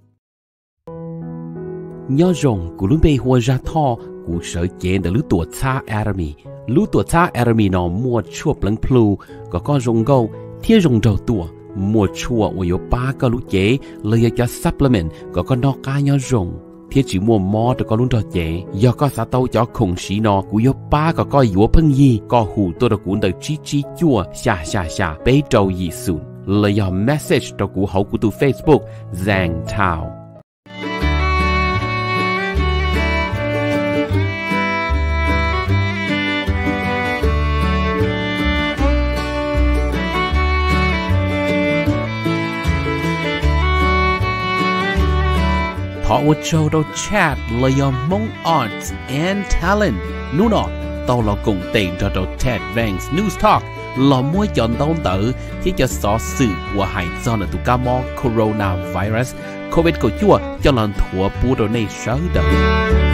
nhớ rồng của lúc bây hoa ra thọ của sở chế đã lúc tuổi cha Arami lúc tuổi cha Arami nó mua chua bằng plu có con rồng gâu thiết rồng đầu tuổi mua chua của yếu ba cái lúc chế lấy cho supplement có con nó cá nhớ rồng thiết chỉ mua mò được có lúc đầu chế do có xã tàu cho khủng sĩ nó của yếu ba có coi yếu phân gì có hù tôi được cuốn được chi chi chua xa xa xa bế trâu gì sụn lời do message cho cụ hậu của tu Facebook zhang tao Hotwood Show đó chat Leon Mong arts and Talent Nú nọ Tao là cùng tiền cho đầu Ted Vance News Talk Là mua chọn tao tử Chỉ cho xó sự của hải do là tụ ca mò Coronavirus Covid của chua cho lần thua bù do này sớ đời